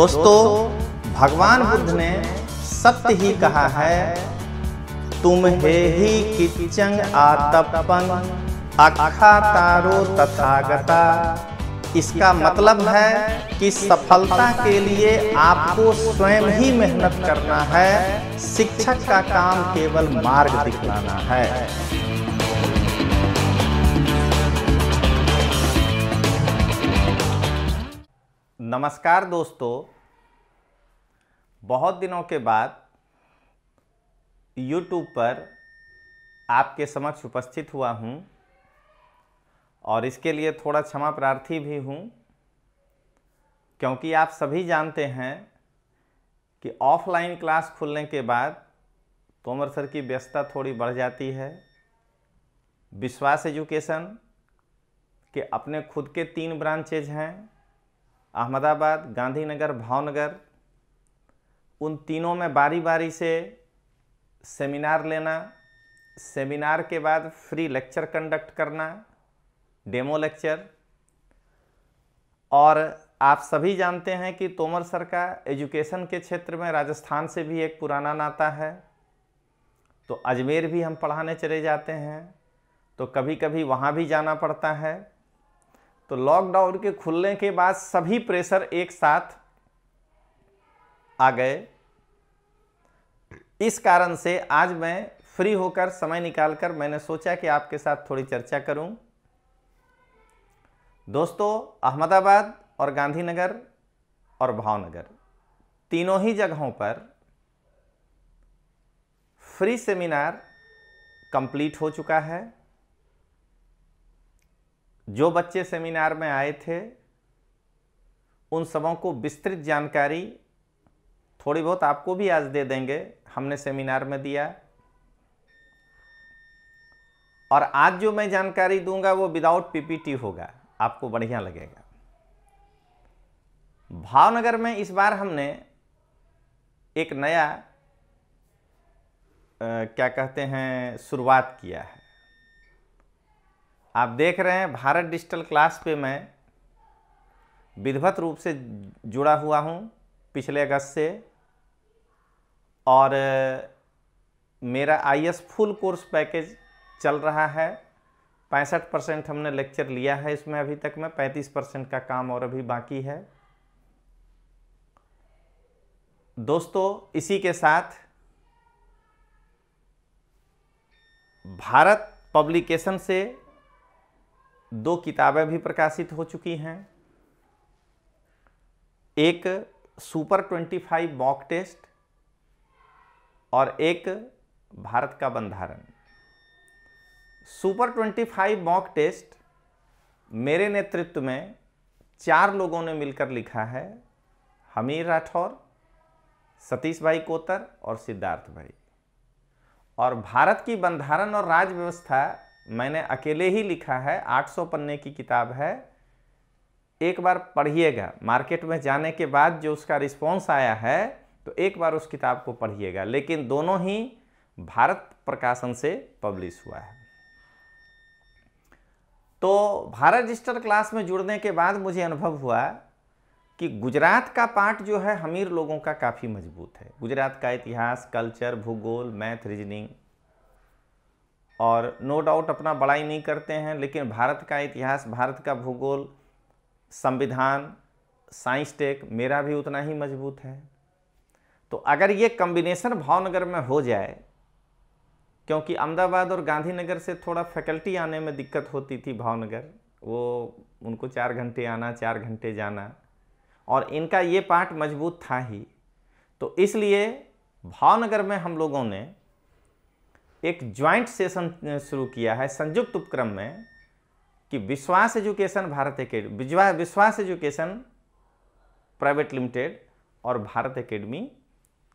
दोस्तों भगवान बुद्ध ने सत्य ही कहा है तुम हे ही किचंग आतपन अखा तारो तथागता इसका मतलब है कि सफलता के लिए आपको स्वयं ही मेहनत करना है शिक्षक का काम केवल मार्ग दिखलाना है नमस्कार दोस्तों बहुत दिनों के बाद YouTube पर आपके समक्ष उपस्थित हुआ हूँ और इसके लिए थोड़ा क्षमा प्रार्थी भी हूँ क्योंकि आप सभी जानते हैं कि ऑफलाइन क्लास खुलने के बाद तोमर सर की व्यस्तता थोड़ी बढ़ जाती है विश्वास एजुकेशन के अपने खुद के तीन ब्रांचेज हैं अहमदाबाद गांधीनगर भावनगर उन तीनों में बारी बारी से सेमिनार लेना सेमिनार के बाद फ्री लेक्चर कंडक्ट करना डेमो लेक्चर और आप सभी जानते हैं कि तोमर सर का एजुकेशन के क्षेत्र में राजस्थान से भी एक पुराना नाता है तो अजमेर भी हम पढ़ाने चले जाते हैं तो कभी कभी वहाँ भी जाना पड़ता है तो लॉकडाउन के खुलने के बाद सभी प्रेशर एक साथ आ गए इस कारण से आज मैं फ्री होकर समय निकालकर मैंने सोचा कि आपके साथ थोड़ी चर्चा करूं दोस्तों अहमदाबाद और गांधीनगर और भावनगर तीनों ही जगहों पर फ्री सेमिनार कंप्लीट हो चुका है जो बच्चे सेमिनार में आए थे उन सबों को विस्तृत जानकारी थोड़ी बहुत आपको भी आज दे देंगे हमने सेमिनार में दिया और आज जो मैं जानकारी दूंगा वो विदाउट पीपीटी होगा आपको बढ़िया लगेगा भावनगर में इस बार हमने एक नया आ, क्या कहते हैं शुरुआत किया है आप देख रहे हैं भारत डिजिटल क्लास पे मैं विधिवत रूप से जुड़ा हुआ हूँ पिछले अगस्त से और मेरा आई फुल कोर्स पैकेज चल रहा है पैंसठ परसेंट हमने लेक्चर लिया है इसमें अभी तक में पैंतीस परसेंट का काम और अभी बाकी है दोस्तों इसी के साथ भारत पब्लिकेशन से दो किताबें भी प्रकाशित हो चुकी हैं एक सुपर 25 मॉक टेस्ट और एक भारत का बंधारण सुपर 25 मॉक टेस्ट मेरे नेतृत्व में चार लोगों ने मिलकर लिखा है हमीर राठौर सतीश भाई कोतर और सिद्धार्थ भाई और भारत की बंधारण और राज्य व्यवस्था मैंने अकेले ही लिखा है 800 पन्ने की किताब है एक बार पढ़िएगा मार्केट में जाने के बाद जो उसका रिस्पॉन्स आया है तो एक बार उस किताब को पढ़िएगा लेकिन दोनों ही भारत प्रकाशन से पब्लिश हुआ है तो भारत रजिस्टर क्लास में जुड़ने के बाद मुझे अनुभव हुआ कि गुजरात का पार्ट जो है अमीर लोगों का काफ़ी मजबूत है गुजरात का इतिहास कल्चर भूगोल मैथ रीजनिंग और नो डाउट अपना बड़ाई नहीं करते हैं लेकिन भारत का इतिहास भारत का भूगोल संविधान साइंस टेक मेरा भी उतना ही मजबूत है तो अगर ये कम्बिनेशन भावनगर में हो जाए क्योंकि अहमदाबाद और गांधीनगर से थोड़ा फैकल्टी आने में दिक्कत होती थी भावनगर वो उनको चार घंटे आना चार घंटे जाना और इनका ये पार्ट मजबूत था ही तो इसलिए भावनगर में हम लोगों ने एक ज्वाइंट सेशन शुरू किया है संयुक्त उपक्रम में कि Vishwas education Bharat academy Vishwas education private limited और भारत एकेडमी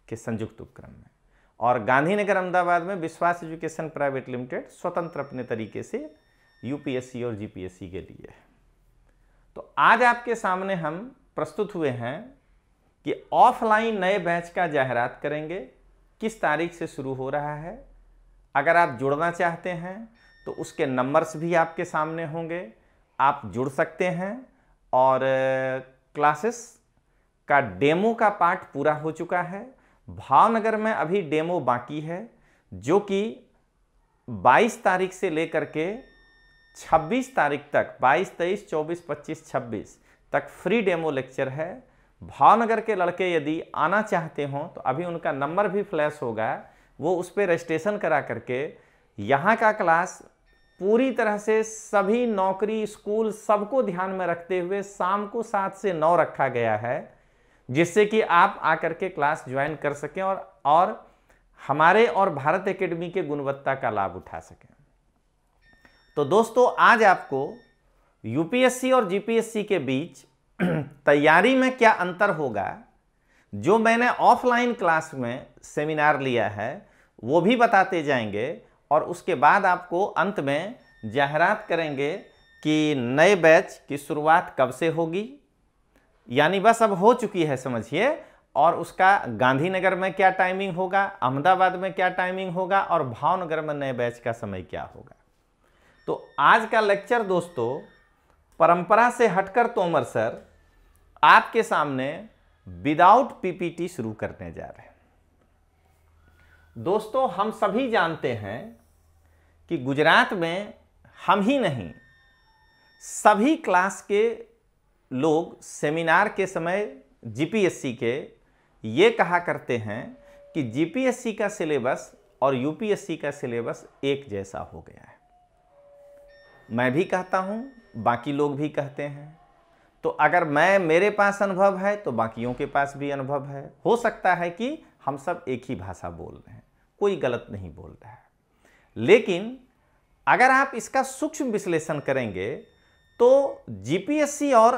के संयुक्त उपक्रम में और गांधीनगर अहमदाबाद में विश्वास एजुकेशन प्राइवेट लिमिटेड स्वतंत्र अपने तरीके से यूपीएससी और जीपीएससी के लिए तो आज आपके सामने हम प्रस्तुत हुए हैं कि ऑफलाइन नए बैच का जाहरात करेंगे किस तारीख से शुरू हो रहा है अगर आप जुड़ना चाहते हैं तो उसके नंबर्स भी आपके सामने होंगे आप जुड़ सकते हैं और क्लासेस का डेमो का पार्ट पूरा हो चुका है भावनगर में अभी डेमो बाकी है जो कि 22 तारीख से लेकर के 26 तारीख तक 22, 23, 24, 25, 26 तक फ्री डेमो लेक्चर है भावनगर के लड़के यदि आना चाहते हों तो अभी उनका नंबर भी फ्लैश होगा वो उस पर रजिस्ट्रेशन करा करके यहाँ का क्लास पूरी तरह से सभी नौकरी स्कूल सबको ध्यान में रखते हुए शाम को सात से नौ रखा गया है जिससे कि आप आकर के क्लास ज्वाइन कर सकें और और हमारे और भारत एकेडमी के गुणवत्ता का लाभ उठा सकें तो दोस्तों आज आपको यूपीएससी और जीपीएससी के बीच तैयारी में क्या अंतर होगा जो मैंने ऑफलाइन क्लास में सेमिनार लिया है वो भी बताते जाएंगे और उसके बाद आपको अंत में जाहरात करेंगे कि नए बैच की शुरुआत कब से होगी यानी बस अब हो चुकी है समझिए और उसका गांधीनगर में क्या टाइमिंग होगा अहमदाबाद में क्या टाइमिंग होगा और भावनगर में नए बैच का समय क्या होगा तो आज का लेक्चर दोस्तों परंपरा से हटकर तोमर सर आपके सामने विदाउट पीपीटी शुरू करने जा रहे हैं दोस्तों हम सभी जानते हैं कि गुजरात में हम ही नहीं सभी क्लास के लोग सेमिनार के समय जीपीएससी के ये कहा करते हैं कि जीपीएससी का सिलेबस और यूपीएससी का सिलेबस एक जैसा हो गया है मैं भी कहता हूँ बाकी लोग भी कहते हैं तो अगर मैं मेरे पास अनुभव है तो बाकियों के पास भी अनुभव है हो सकता है कि हम सब एक ही भाषा बोल रहे हैं कोई गलत नहीं बोल रहा है लेकिन अगर आप इसका सूक्ष्म विश्लेषण करेंगे तो जीपीएससी और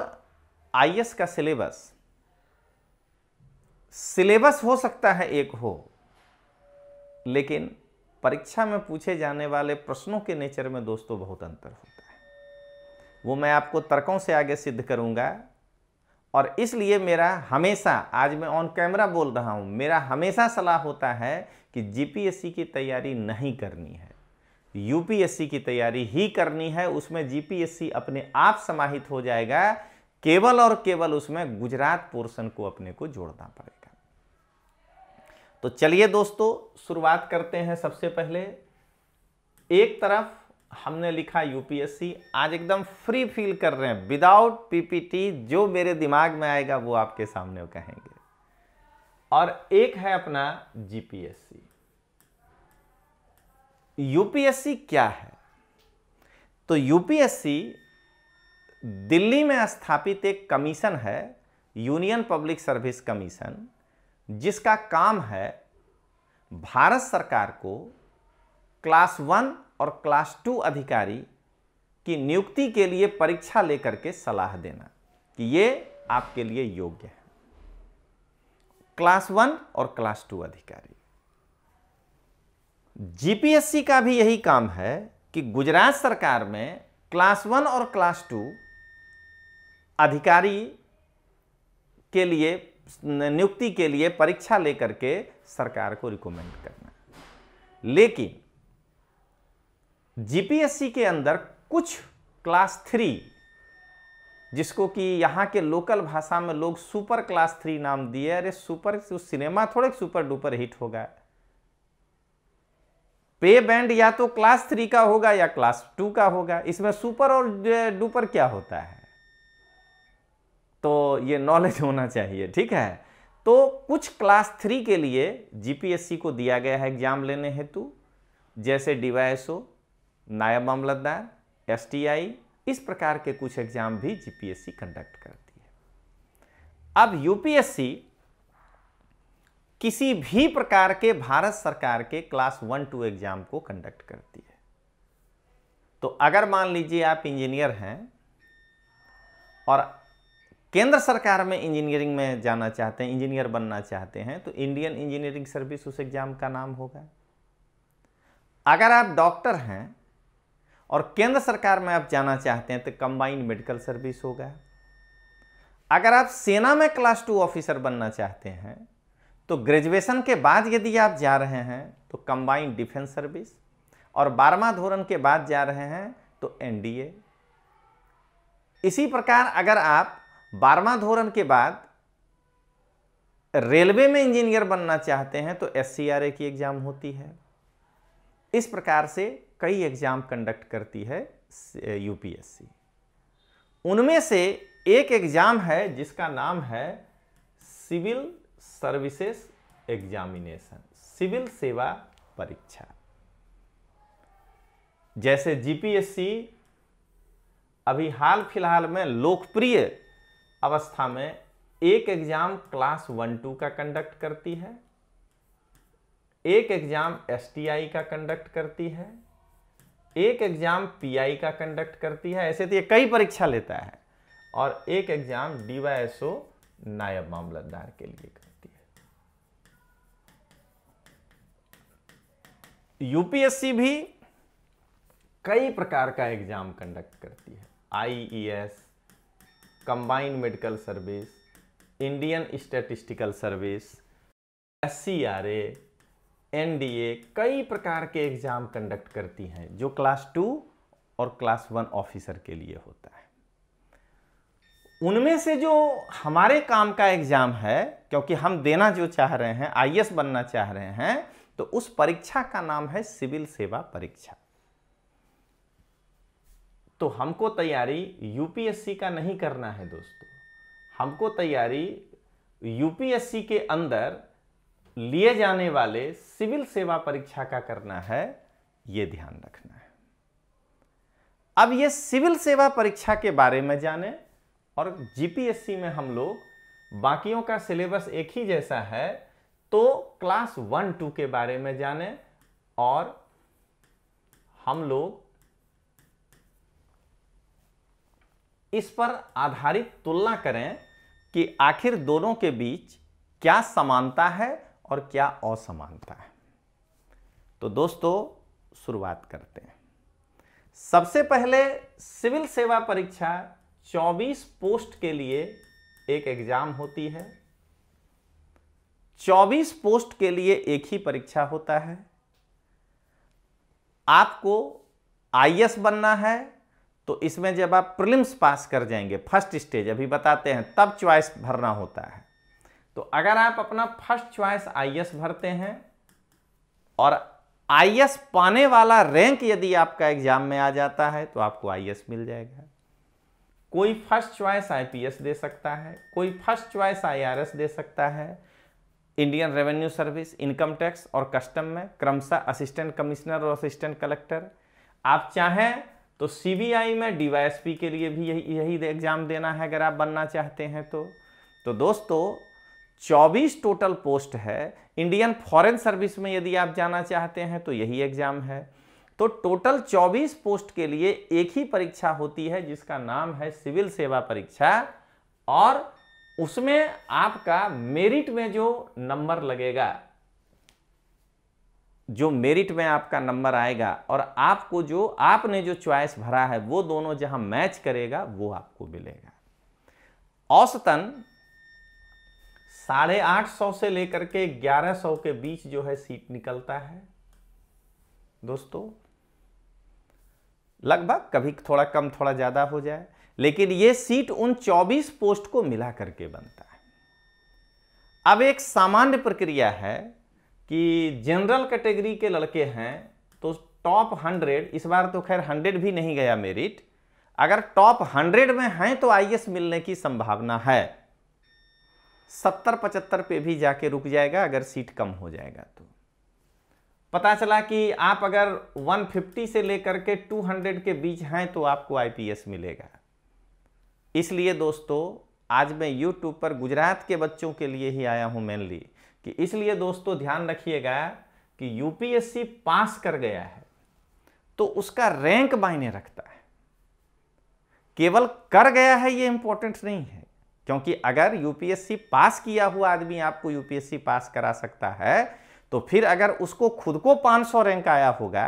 आईएएस का सिलेबस सिलेबस हो सकता है एक हो लेकिन परीक्षा में पूछे जाने वाले प्रश्नों के नेचर में दोस्तों बहुत अंतर होता है वो मैं आपको तर्कों से आगे सिद्ध करूंगा और इसलिए मेरा हमेशा आज मैं ऑन कैमरा बोल रहा हूं मेरा हमेशा सलाह होता है कि जीपीएससी की तैयारी नहीं करनी है यूपीएससी की तैयारी ही करनी है उसमें जीपीएससी अपने आप समाहित हो जाएगा केवल और केवल उसमें गुजरात पोर्शन को अपने को जोड़ना पड़ेगा तो चलिए दोस्तों शुरुआत करते हैं सबसे पहले एक तरफ हमने लिखा यूपीएससी आज एकदम फ्री फील कर रहे हैं विदाउट पीपीटी जो मेरे दिमाग में आएगा वो आपके सामने वो कहेंगे और एक है अपना जीपीएससी यूपीएससी क्या है तो यूपीएससी दिल्ली में स्थापित एक कमीशन है यूनियन पब्लिक सर्विस कमीशन जिसका काम है भारत सरकार को क्लास वन और क्लास टू अधिकारी की नियुक्ति के लिए परीक्षा लेकर के सलाह देना कि ये आपके लिए योग्य है क्लास वन और क्लास टू अधिकारी जीपीएससी का भी यही काम है कि गुजरात सरकार में क्लास वन और क्लास टू अधिकारी के लिए नियुक्ति के लिए परीक्षा लेकर के सरकार को रिकमेंड करना लेकिन जीपीएससी के अंदर कुछ क्लास थ्री जिसको कि यहाँ के लोकल भाषा में लोग सुपर क्लास थ्री नाम दिए अरे सुपर सिनेमा थोड़े सुपर डुपर हिट होगा पे बैंड या तो क्लास थ्री का होगा या क्लास टू का होगा इसमें सुपर और डुपर क्या होता है तो ये नॉलेज होना चाहिए ठीक है तो कुछ क्लास थ्री के लिए जीपीएससी को दिया गया है एग्जाम लेने हेतु जैसे डीवाईएसओ नायब मामलतदार एसटीआई इस प्रकार के कुछ एग्जाम भी जीपीएससी कंडक्ट करती है अब यूपीएससी किसी भी प्रकार के भारत सरकार के क्लास वन टू एग्जाम को कंडक्ट करती है तो अगर मान लीजिए आप इंजीनियर हैं और केंद्र सरकार में इंजीनियरिंग में जाना चाहते हैं इंजीनियर बनना चाहते हैं तो इंडियन इंजीनियरिंग सर्विस उस एग्ज़ाम का नाम होगा अगर आप डॉक्टर हैं और केंद्र सरकार में आप जाना चाहते हैं तो कंबाइंड मेडिकल सर्विस हो गया अगर आप सेना में क्लास टू ऑफिसर बनना चाहते हैं तो ग्रेजुएशन के बाद यदि आप जा रहे हैं तो कंबाइंड डिफेंस सर्विस और बारहवा धोरण के बाद जा रहे हैं तो एनडीए इसी प्रकार अगर आप बारहवा धोरण के बाद रेलवे में इंजीनियर बनना चाहते हैं तो एस की एग्ज़ाम होती है इस प्रकार से कई एग्ज़ाम कंडक्ट करती है यूपीएससी उनमें से एक एग्ज़ाम है जिसका नाम है सिविल सर्विसेज एग्जामिनेशन सिविल सेवा परीक्षा जैसे जीपीएससी अभी हाल फिलहाल में लोकप्रिय अवस्था में एक एग्ज़ाम क्लास वन टू का कंडक्ट करती है एक एग्ज़ाम एसटीआई का कंडक्ट करती है एक एग्जाम पीआई का कंडक्ट करती है ऐसे तो ये कई परीक्षा लेता है और एक एग्जाम डीवाईएसओ नायब मामलतदार के लिए करती है यूपीएससी भी कई प्रकार का एग्जाम कंडक्ट करती है IES combined medical service Indian statistical service S NDA कई प्रकार के एग्ज़ाम कंडक्ट करती हैं जो क्लास टू और क्लास वन ऑफिसर के लिए होता है उनमें से जो हमारे काम का एग्ज़ाम है क्योंकि हम देना जो चाह रहे हैं आईएएस बनना चाह रहे हैं तो उस परीक्षा का नाम है सिविल सेवा परीक्षा तो हमको तैयारी यूपीएससी का नहीं करना है दोस्तों हमको तैयारी यूपीएससी के अंदर लिए जाने वाले सिविल सेवा परीक्षा का करना है ये ध्यान रखना है अब ये सिविल सेवा परीक्षा के बारे में जाने और जीपीएससी में हम लोग बाकियों का सिलेबस एक ही जैसा है तो क्लास वन टू के बारे में जाने और हम लोग इस पर आधारित तुलना करें कि आखिर दोनों के बीच क्या समानता है और क्या असमानता है तो दोस्तों शुरुआत करते हैं सबसे पहले सिविल सेवा परीक्षा 24 पोस्ट के लिए एक एग्जाम होती है 24 पोस्ट के लिए एक ही परीक्षा होता है आपको आई बनना है तो इसमें जब आप प्रिलिम्स पास कर जाएंगे फर्स्ट स्टेज अभी बताते हैं तब चॉइस भरना होता है तो अगर आप अपना फर्स्ट च्वाइस आई भरते हैं और आई पाने वाला रैंक यदि आपका एग्जाम में आ जाता है तो आपको आई मिल जाएगा कोई फर्स्ट च्वाइस आईपीएस दे सकता है कोई फर्स्ट च्वाइस आईआरएस दे सकता है Indian revenue service income tax और कस्टम में क्रमशः असिस्टेंट कमिश्नर और असिस्टेंट कलेक्टर आप चाहें तो सीबीआई में डीवाईएसपी के लिए भी यही यही एग्ज़ाम देना है अगर आप बनना चाहते हैं तो तो दोस्तों 24 टोटल पोस्ट है इंडियन फॉरेन सर्विस में यदि आप जाना चाहते हैं तो यही एग्ज़ाम है तो टोटल 24 पोस्ट के लिए एक ही परीक्षा होती है जिसका नाम है सिविल सेवा परीक्षा और उसमें आपका मेरिट में जो नंबर लगेगा जो मेरिट में आपका नंबर आएगा और आपको जो आपने जो चॉइस भरा है वो दोनों जहां मैच करेगा वो आपको मिलेगा औसतन साढ़े आठ सौ से लेकर के ग्यारह सौ के बीच जो है सीट निकलता है दोस्तों लगभग कभी थोड़ा कम थोड़ा ज़्यादा हो जाए लेकिन ये सीट उन 24 पोस्ट को मिला करके बनता है अब एक सामान्य प्रक्रिया है कि जनरल कैटेगरी के लड़के हैं तो टॉप 100 इस बार तो खैर 100 भी नहीं गया मेरिट अगर टॉप 100 में हैं तो आईएएस मिलने की संभावना है सत्तर पचहत्तर पे भी जाके रुक जाएगा अगर सीट कम हो जाएगा तो पता चला कि आप अगर 150 से लेकर के 200 के बीच हैं तो आपको आईपीएस मिलेगा इसलिए दोस्तों आज मैं यूट्यूब पर गुजरात के बच्चों के लिए ही आया हूं मेनली कि इसलिए दोस्तों ध्यान रखिएगा कि यूपीएससी पास कर गया है तो उसका रैंक मायने रखता है केवल कर गया है ये इंपॉर्टेंट नहीं है क्योंकि अगर यूपीएससी पास किया हुआ आदमी आपको यूपीएससी पास करा सकता है तो फिर अगर उसको खुद को 500 रैंक आया होगा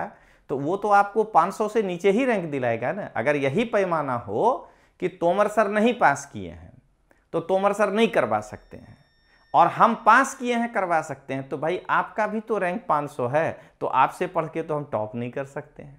तो वो तो आपको 500 से नीचे ही रैंक दिलाएगा ना अगर यही पैमाना हो कि तोमर सर नहीं पास किए हैं तो तोमर सर नहीं करवा सकते हैं और हम पास किए हैं करवा सकते हैं तो भाई आपका भी तो रैंक 500 है तो आपसे पढ़ के तो हम टॉप नहीं कर सकते हैं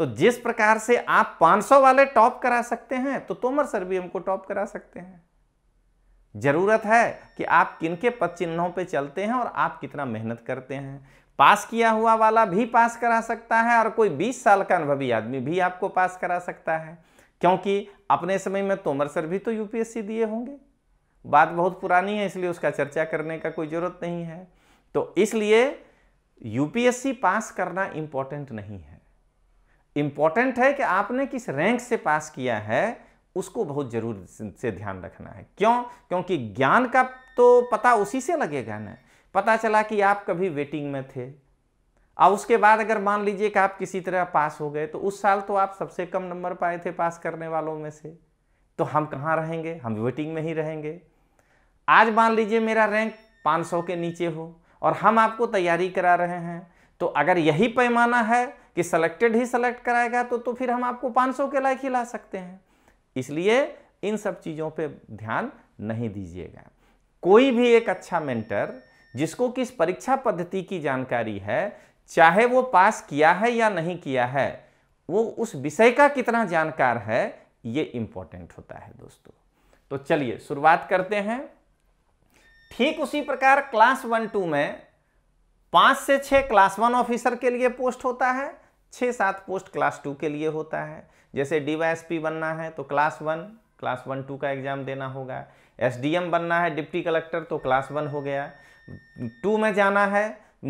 तो जिस प्रकार से आप 500 वाले टॉप करा सकते हैं तो तोमर सर भी हमको टॉप करा सकते हैं जरूरत है कि आप किन के पद चिन्हों पर चलते हैं और आप कितना मेहनत करते हैं पास किया हुआ वाला भी पास करा सकता है और कोई 20 साल का अनुभवी आदमी भी आपको पास करा सकता है क्योंकि अपने समय में तोमर सर भी तो यूपीएससी दिए होंगे बात बहुत पुरानी है इसलिए उसका चर्चा करने का कोई ज़रूरत नहीं है तो इसलिए यूपीएससी पास करना इंपॉर्टेंट नहीं है इम्पॉर्टेंट है कि आपने किस रैंक से पास किया है उसको बहुत जरूर से ध्यान रखना है क्यों क्योंकि ज्ञान का तो पता उसी से लगेगा ना पता चला कि आप कभी वेटिंग में थे और उसके बाद अगर मान लीजिए कि आप किसी तरह पास हो गए तो उस साल तो आप सबसे कम नंबर पाए थे पास करने वालों में से तो हम कहाँ रहेंगे हम वेटिंग में ही रहेंगे आज मान लीजिए मेरा रैंक 500 के नीचे हो और हम आपको तैयारी करा रहे हैं तो अगर यही पैमाना है कि सेलेक्टेड ही सेलेक्ट कराएगा तो तो फिर हम आपको 500 के लायक ही ला सकते हैं इसलिए इन सब चीज़ों पे ध्यान नहीं दीजिएगा कोई भी एक अच्छा मेंटर जिसको किस परीक्षा पद्धति की जानकारी है चाहे वो पास किया है या नहीं किया है वो उस विषय का कितना जानकार है ये इम्पोर्टेंट होता है दोस्तों तो चलिए शुरुआत करते हैं ठीक उसी प्रकार क्लास वन टू में पांच से छः क्लास वन ऑफिसर के लिए पोस्ट होता है छः सात पोस्ट क्लास टू के लिए होता है जैसे डी बनना है तो class one class one two का एग्ज़ाम देना होगा एसडीएम बनना है डिप्टी कलेक्टर तो क्लास वन हो गया टू में जाना है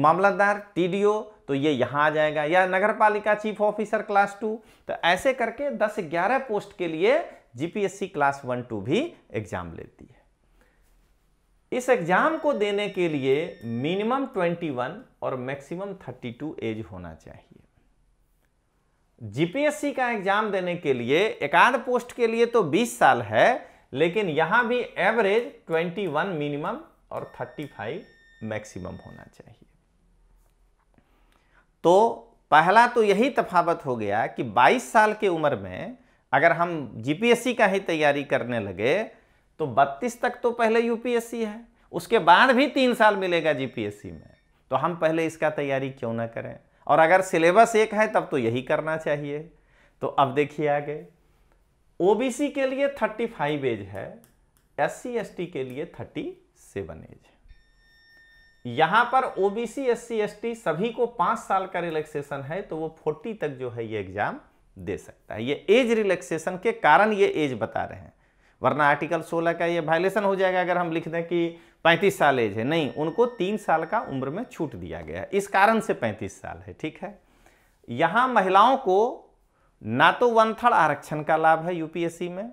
मामलादार टीडीओ तो ये यहाँ आ जाएगा या नगर पालिका चीफ ऑफिसर क्लास टू तो ऐसे करके दस ग्यारह पोस्ट के लिए जीपीएससी क्लास वन टू भी एग्ज़ाम लेती है इस एग्ज़ाम को देने के लिए मिनिमम ट्वेंटी वन और मैक्सिमम थर्टी टू एज होना चाहिए जीपीएससी का एग्जाम देने के लिए एकाध पोस्ट के लिए तो 20 साल है लेकिन यहां भी एवरेज 21 मिनिमम और 35 मैक्सिमम होना चाहिए तो पहला तो यही तफावत हो गया कि 22 साल की उम्र में अगर हम जीपीएससी का ही तैयारी करने लगे तो 32 तक तो पहले यूपीएससी है उसके बाद भी तीन साल मिलेगा जीपीएससी में तो हम पहले इसका तैयारी क्यों ना करें और अगर सिलेबस एक है तब तो यही करना चाहिए तो अब देखिए आगे ओबीसी के लिए 35 एज है एस सी के लिए 37 एज है यहां पर ओबीसी एस सी सभी को पांच साल का रिलैक्सेशन है तो वो फोर्टी तक जो है ये एग्जाम दे सकता है ये एज रिलैक्सेशन के कारण ये एज बता रहे हैं वरना आर्टिकल सोलह का ये वायलेशन हो जाएगा अगर हम लिख दें कि पैंतीस साल एज है नहीं उनको तीन साल का उम्र में छूट दिया गया है इस कारण से पैंतीस साल है ठीक है यहाँ महिलाओं को ना तो वन थर्ड आरक्षण का लाभ है यूपीएससी में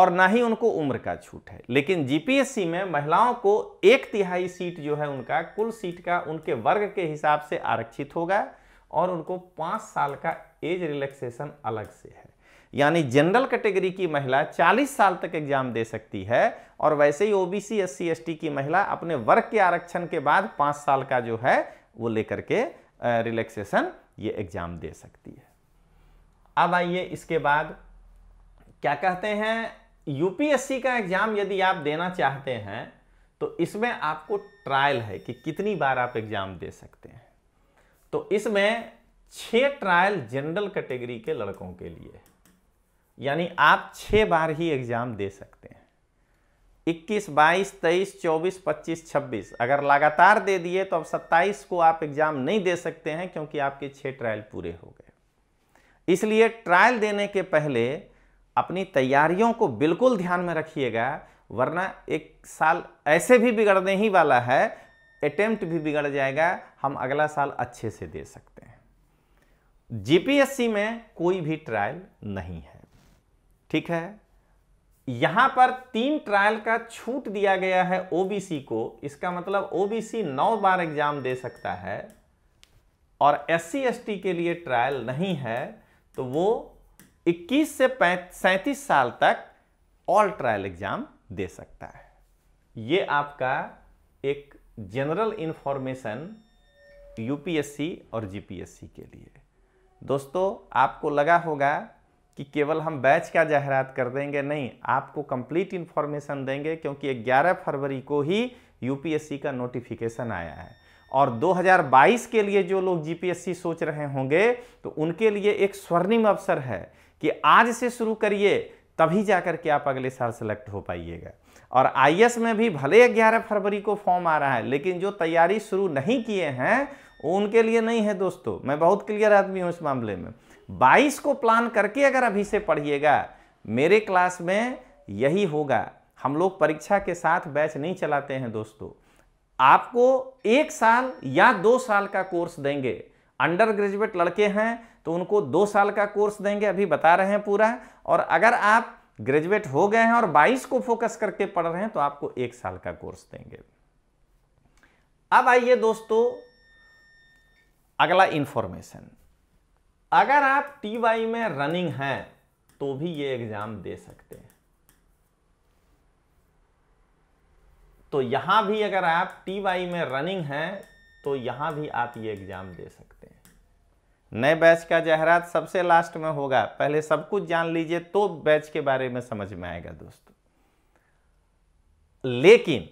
और ना ही उनको उम्र का छूट है लेकिन जीपीएससी में महिलाओं को एक तिहाई सीट जो है उनका कुल सीट का उनके वर्ग के हिसाब से आरक्षित होगा और उनको पाँच साल का एज रिलैक्सेशन अलग से है यानी जनरल कैटेगरी की महिला 40 साल तक एग्जाम दे सकती है और वैसे ही ओबीसी एस सी की महिला अपने वर्ग के आरक्षण के बाद पाँच साल का जो है वो लेकर के रिलैक्सेशन ये एग्ज़ाम दे सकती है अब आइए इसके बाद क्या कहते हैं यूपीएससी का एग्ज़ाम यदि आप देना चाहते हैं तो इसमें आपको ट्रायल है कि कितनी बार आप एग्ज़ाम दे सकते हैं तो इसमें छः ट्रायल जनरल कैटेगरी के लड़कों के लिए यानी आप छः बार ही एग्ज़ाम दे सकते हैं इक्कीस बाईस तेईस चौबीस पच्चीस छब्बीस अगर लगातार दे दिए तो अब सत्ताईस को आप एग्ज़ाम नहीं दे सकते हैं क्योंकि आपके छः ट्रायल पूरे हो गए इसलिए ट्रायल देने के पहले अपनी तैयारियों को बिल्कुल ध्यान में रखिएगा वरना एक साल ऐसे भी बिगड़ने ही वाला है अटेम्प्ट भी बिगड़ जाएगा हम अगला साल अच्छे से दे सकते हैं जीपीएससी में कोई भी ट्रायल नहीं है ठीक है यहां पर तीन ट्रायल का छूट दिया गया है ओबीसी को इसका मतलब ओबीसी नौ बार एग्जाम दे सकता है और एस सी के लिए ट्रायल नहीं है तो वो 21 से सैंतीस साल तक ऑल ट्रायल एग्जाम दे सकता है ये आपका एक जनरल इन्फॉर्मेशन यूपीएससी और जीपीएससी के लिए दोस्तों आपको लगा होगा कि केवल हम बैच का जाहरात कर देंगे नहीं आपको कंप्लीट इन्फॉर्मेशन देंगे क्योंकि 11 फरवरी को ही यूपीएससी का नोटिफिकेशन आया है और 2022 के लिए जो लोग जीपीएससी सोच रहे होंगे तो उनके लिए एक स्वर्णिम अवसर है कि आज से शुरू करिए तभी जाकर के आप अगले साल सेलेक्ट हो पाइएगा और आई में भी भले 11 फरवरी को फॉर्म आ रहा है लेकिन जो तैयारी शुरू नहीं किए हैं उनके लिए नहीं है दोस्तों मैं बहुत क्लियर आदमी हूँ इस मामले में बाईस को प्लान करके अगर अभी से पढ़िएगा मेरे क्लास में यही होगा हम लोग परीक्षा के साथ बैच नहीं चलाते हैं दोस्तों आपको एक साल या दो साल का कोर्स देंगे अंडर ग्रेजुएट लड़के हैं तो उनको दो साल का कोर्स देंगे अभी बता रहे हैं पूरा और अगर आप ग्रेजुएट हो गए हैं और 22 को फोकस करके पढ़ रहे हैं तो आपको एक साल का कोर्स देंगे अब आइए दोस्तों अगला इंफॉर्मेशन अगर आप टी वाई में रनिंग हैं तो भी ये एग्जाम दे सकते हैं तो यहां भी अगर आप टी वाई में रनिंग हैं तो यहां भी आप ये एग्जाम दे सकते हैं नए बैच का जहरात सबसे लास्ट में होगा पहले सब कुछ जान लीजिए तो बैच के बारे में समझ में आएगा दोस्तों लेकिन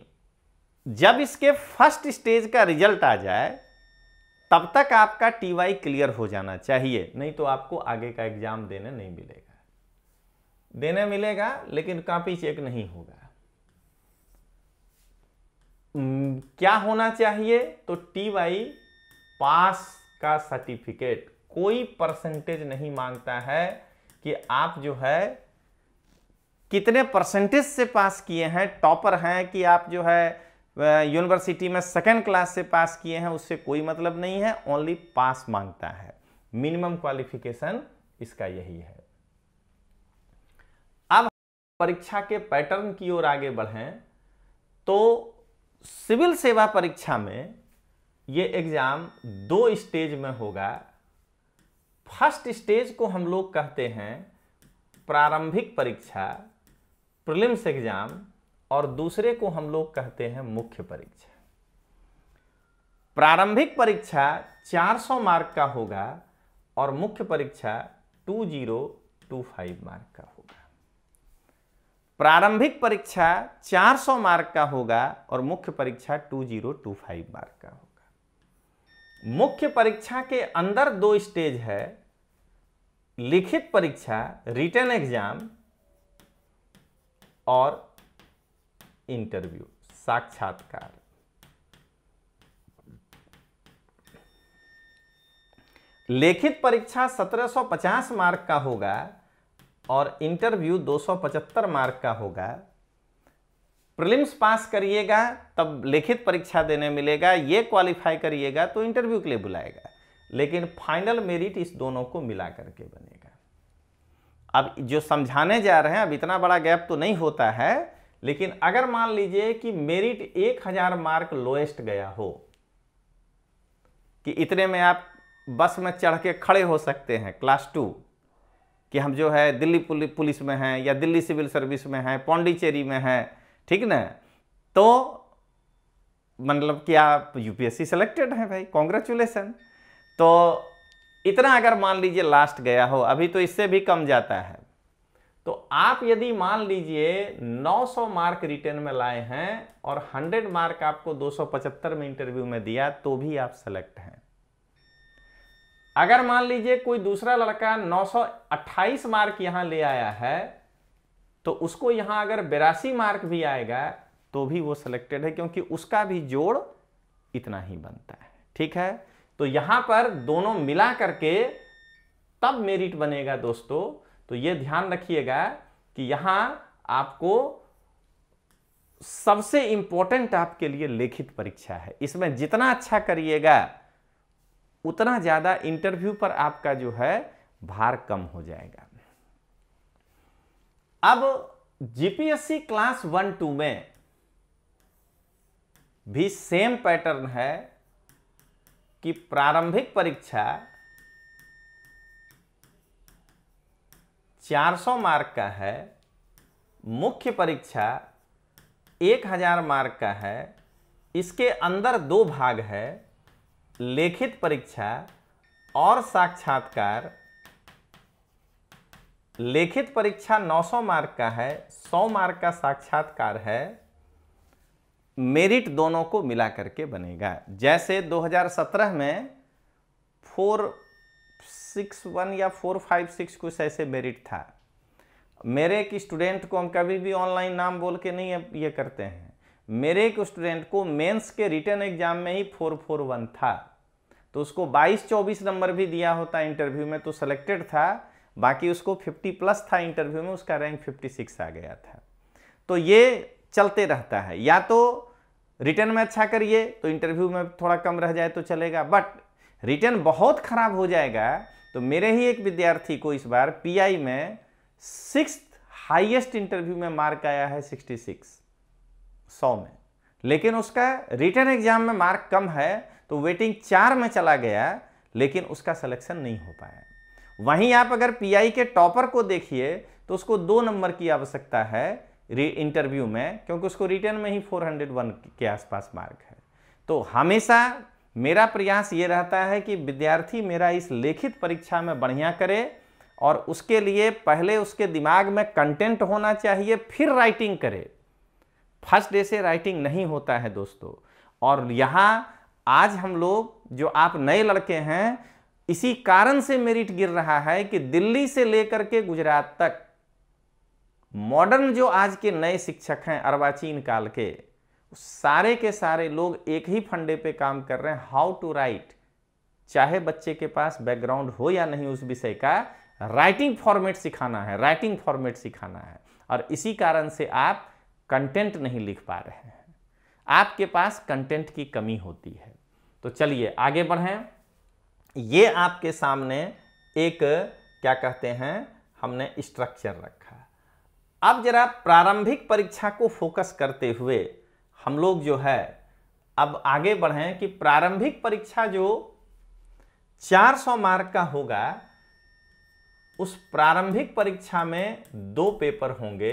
जब इसके फर्स्ट स्टेज का रिजल्ट आ जाए तब तक आपका टी वाई क्लियर हो जाना चाहिए नहीं तो आपको आगे का एग्जाम देने नहीं मिलेगा देने मिलेगा लेकिन कॉपी चेक नहीं होगा क्या होना चाहिए तो टी वाई पास का सर्टिफिकेट कोई परसेंटेज नहीं मांगता है कि आप जो है कितने परसेंटेज से पास किए हैं टॉपर हैं कि आप जो है यूनिवर्सिटी में सेकेंड क्लास से पास किए हैं उससे कोई मतलब नहीं है ओनली पास मांगता है मिनिमम क्वालिफिकेशन इसका यही है अब परीक्षा के पैटर्न की ओर आगे बढ़ें तो सिविल सेवा परीक्षा में ये एग्ज़ाम दो स्टेज में होगा फर्स्ट स्टेज को हम लोग कहते हैं प्रारंभिक परीक्षा प्रिलिम्स एग्ज़ाम और दूसरे को हम लोग कहते हैं मुख्य परीक्षा प्रारंभिक परीक्षा 400 मार्क का होगा और मुख्य परीक्षा 2025 मार्क का होगा प्रारंभिक परीक्षा 400 मार्क का होगा और मुख्य परीक्षा 2025 मार्क का होगा मुख्य परीक्षा के अंदर दो स्टेज है लिखित परीक्षा रिटर्न एग्जाम और इंटरव्यू साक्षात्कार लेखित परीक्षा 1750 मार्क का होगा और इंटरव्यू 275 मार्क का होगा प्रीलिम्स पास करिएगा तब लिखित परीक्षा देने मिलेगा ये क्वालिफाई करिएगा तो इंटरव्यू के लिए बुलाएगा लेकिन फाइनल मेरिट इस दोनों को मिला करके बनेगा अब जो समझाने जा रहे हैं अब इतना बड़ा गैप तो नहीं होता है लेकिन अगर मान लीजिए कि मेरिट एक हजार मार्क लोएस्ट गया हो कि इतने में आप बस में चढ़ के खड़े हो सकते हैं क्लास टू कि हम जो है दिल्ली पुलिस में हैं या दिल्ली सिविल सर्विस में हैं पौंडीचेरी में हैं ठीक ना तो मतलब कि आप यूपीएससी सिलेक्टेड हैं भाई कॉन्ग्रेचुलेसन तो इतना अगर मान लीजिए लास्ट गया हो अभी तो इससे भी कम जाता है तो आप यदि मान लीजिए 900 मार्क रिटर्न में लाए हैं और 100 मार्क आपको 275 में इंटरव्यू में दिया तो भी आप सेलेक्ट हैं अगर मान लीजिए कोई दूसरा लड़का 928 मार्क यहां ले आया है तो उसको यहां अगर बेरासी मार्क भी आएगा तो भी वो सिलेक्टेड है क्योंकि उसका भी जोड़ इतना ही बनता है ठीक है तो यहां पर दोनों मिला करके तब मेरिट बनेगा दोस्तों तो ये ध्यान रखिएगा कि यहां आपको सबसे इंपॉर्टेंट आपके लिए लिखित परीक्षा है इसमें जितना अच्छा करिएगा उतना ज़्यादा इंटरव्यू पर आपका जो है भार कम हो जाएगा अब जीपीएससी क्लास वन टू में भी सेम पैटर्न है कि प्रारंभिक परीक्षा 400 मार्क का है मुख्य परीक्षा 1000 मार्क का है इसके अंदर दो भाग है लेखित परीक्षा और साक्षात्कार लेखित परीक्षा 900 मार्क का है 100 मार्क का साक्षात्कार है मेरिट दोनों को मिला करके बनेगा जैसे 2017 में फोर सिक्स वन या फोर फाइव सिक्स कुछ ऐसे मेरिट था मेरे एक स्टूडेंट को हम कभी भी ऑनलाइन नाम बोल के नहीं ये करते हैं मेरे एक स्टूडेंट को मेंस के रिटर्न एग्जाम में ही फोर फोर वन था तो उसको बाईस चौबीस नंबर भी दिया होता इंटरव्यू में तो सेलेक्टेड था बाकी उसको फिफ्टी प्लस था इंटरव्यू में उसका रैंक फिफ्टी सिक्स आ गया था तो ये चलते रहता है या तो रिटर्न में अच्छा करिए तो इंटरव्यू में थोड़ा कम रह जाए तो चलेगा बट रिटर्न बहुत खराब हो जाएगा तो मेरे ही एक विद्यार्थी को इस बार पीआई में सिक्स हाईएस्ट इंटरव्यू में मार्क आया है 66 सौ में लेकिन उसका रिटर्न एग्जाम में मार्क कम है तो वेटिंग चार में चला गया लेकिन उसका सिलेक्शन नहीं हो पाया वहीं आप अगर पीआई के टॉपर को देखिए तो उसको दो नंबर की आवश्यकता है इंटरव्यू में क्योंकि उसको रिटर्न में ही 401 के आसपास मार्क है तो हमेशा मेरा प्रयास ये रहता है कि विद्यार्थी मेरा इस लिखित परीक्षा में बढ़िया करे और उसके लिए पहले उसके दिमाग में कंटेंट होना चाहिए फिर राइटिंग करे फर्स्ट डे से राइटिंग नहीं होता है दोस्तों और यहाँ आज हम लोग जो आप नए लड़के हैं इसी कारण से मेरिट गिर रहा है कि दिल्ली से लेकर के गुजरात तक मॉडर्न जो आज के नए शिक्षक हैं अर्वाचीन काल के सारे के सारे लोग एक ही फंडे पे काम कर रहे हैं हाउ टू राइट चाहे बच्चे के पास बैकग्राउंड हो या नहीं उस विषय का राइटिंग फॉर्मेट सिखाना है राइटिंग फॉर्मेट सिखाना है और इसी कारण से आप कंटेंट नहीं लिख पा रहे हैं आपके पास कंटेंट की कमी होती है तो चलिए आगे बढ़ें ये आपके सामने एक क्या कहते हैं हमने स्ट्रक्चर रखा अब जरा प्रारंभिक परीक्षा को फोकस करते हुए हम लोग जो है अब आगे बढ़ें कि प्रारंभिक परीक्षा जो 400 मार्क का होगा उस प्रारंभिक परीक्षा में दो पेपर होंगे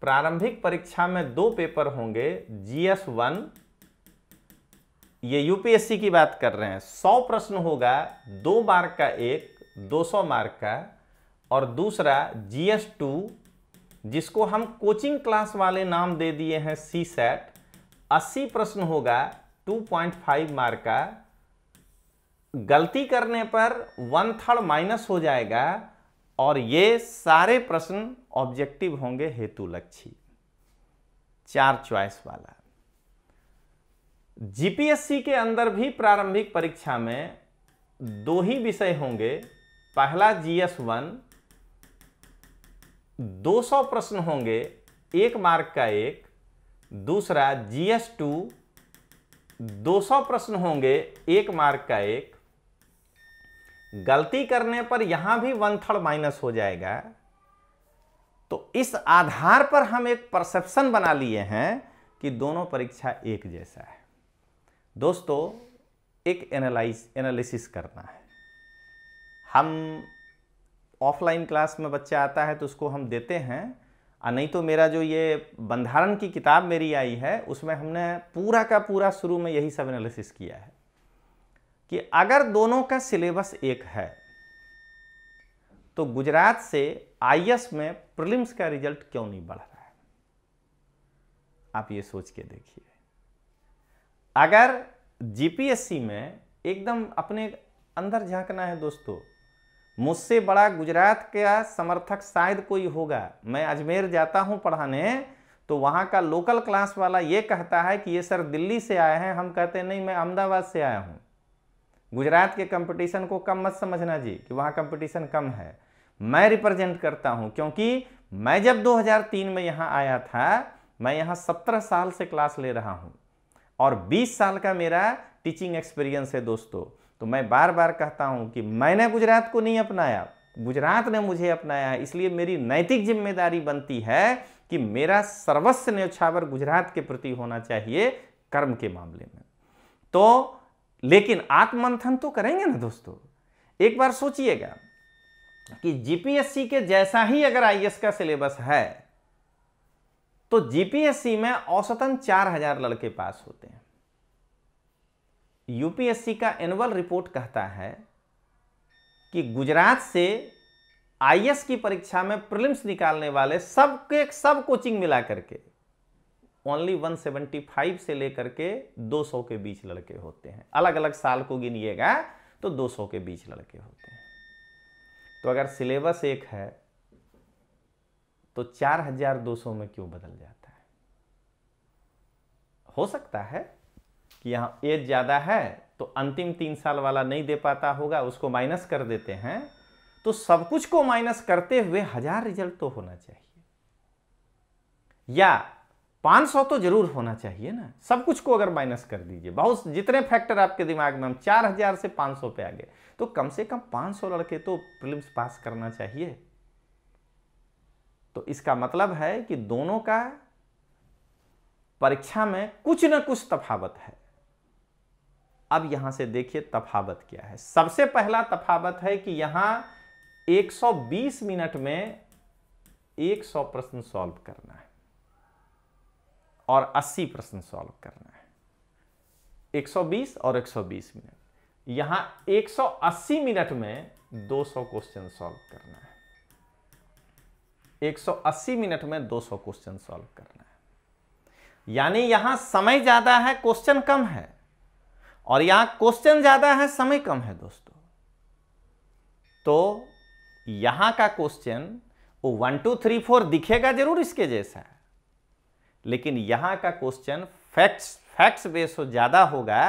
प्रारंभिक परीक्षा में दो पेपर होंगे जीएस वन ये यूपीएससी की बात कर रहे हैं सौ प्रश्न होगा दो मार्क का एक 200 मार्क का और दूसरा जीएस टू जिसको हम कोचिंग क्लास वाले नाम दे दिए हैं सी सेट अस्सी प्रश्न होगा 2.5 मार्क का गलती करने पर वन थर्ड माइनस हो जाएगा और ये सारे प्रश्न ऑब्जेक्टिव होंगे हेतु लक्षी चार चॉइस वाला जीपीएससी के अंदर भी प्रारंभिक परीक्षा में दो ही विषय होंगे पहला जीएस वन 200 प्रश्न होंगे एक मार्क का एक दूसरा जीएस टू दो प्रश्न होंगे एक मार्क का एक गलती करने पर यहां भी वन थर्ड माइनस हो जाएगा तो इस आधार पर हम एक परसेप्शन बना लिए हैं कि दोनों परीक्षा एक जैसा है दोस्तों एक एनालाइज एनालिसिस करना है हम ऑफलाइन क्लास में बच्चा आता है तो उसको हम देते हैं और नहीं तो मेरा जो ये बंधारण की किताब मेरी आई है उसमें हमने पूरा का पूरा शुरू में यही सब एनालिसिस किया है कि अगर दोनों का सिलेबस एक है तो गुजरात से आईएएस में प्रिलिम्स का रिजल्ट क्यों नहीं बढ़ रहा है आप ये सोच के देखिए अगर जीपीएससी में एकदम अपने अंदर झांकना है दोस्तों मुझसे बड़ा गुजरात का समर्थक शायद कोई होगा मैं अजमेर जाता हूँ पढ़ाने तो वहाँ का लोकल क्लास वाला ये कहता है कि ये सर दिल्ली से आए हैं हम कहते हैं नहीं मैं अहमदाबाद से आया हूँ गुजरात के कंपटीशन को कम मत समझना जी कि वहाँ कंपटीशन कम है मैं रिप्रेजेंट करता हूँ क्योंकि मैं जब 2003 में यहाँ आया था मैं यहाँ 17 साल से क्लास ले रहा हूँ और 20 साल का मेरा टीचिंग एक्सपीरियंस है दोस्तों तो मैं बार बार कहता हूँ कि मैंने गुजरात को नहीं अपनाया गुजरात ने मुझे अपनाया है इसलिए मेरी नैतिक जिम्मेदारी बनती है कि मेरा सर्वस्व न्यौछावर गुजरात के प्रति होना चाहिए कर्म के मामले में तो लेकिन आत्ममंथन तो करेंगे ना दोस्तों एक बार सोचिएगा कि जीपीएससी के जैसा ही अगर आईएएस का सिलेबस है तो जीपीएससी में औसतन चार हजार लड़के पास होते हैं यूपीएससी का एनुअल रिपोर्ट कहता है कि गुजरात से आईएएस की परीक्षा में प्रिलिम्स निकालने वाले सब के सब कोचिंग मिला करके ओनली 175 से लेकर के 200 के बीच लड़के होते हैं अलग अलग साल को गिनिएगा तो 200 के बीच लड़के होते हैं तो अगर सिलेबस एक है तो 4200 में क्यों बदल जाता है हो सकता है कि यहाँ एज ज़्यादा है तो अंतिम तीन साल वाला नहीं दे पाता होगा उसको माइनस कर देते हैं तो सब कुछ को माइनस करते हुए हजार रिजल्ट तो होना चाहिए या 500 तो जरूर होना चाहिए ना सब कुछ को अगर माइनस कर दीजिए बहुत जितने फैक्टर आपके दिमाग में हम 4000 से 500 पे आ गए तो कम से कम 500 लड़के तो प्रिलिम्स पास करना चाहिए तो इसका मतलब है कि दोनों का परीक्षा में कुछ ना कुछ तफावत है अब यहां से देखिए तफावत क्या है सबसे पहला तफावत है कि यहां 120 मिनट में 100 प्रश्न सॉल्व करना है और 80 प्रश्न सॉल्व करना है 120 और 120 मिनट यहां 180 मिनट में 200 क्वेश्चन सॉल्व करना है 180 मिनट में 200 क्वेश्चन सॉल्व करना है यानी यहां समय ज्यादा है क्वेश्चन कम है और यहां क्वेश्चन ज्यादा है समय कम है दोस्तों तो यहां का क्वेश्चन वो वन टू थ्री फोर दिखेगा जरूर इसके जैसा लेकिन यहां का क्वेश्चन फैक्ट्स फैक्ट्स बेस ज्यादा होगा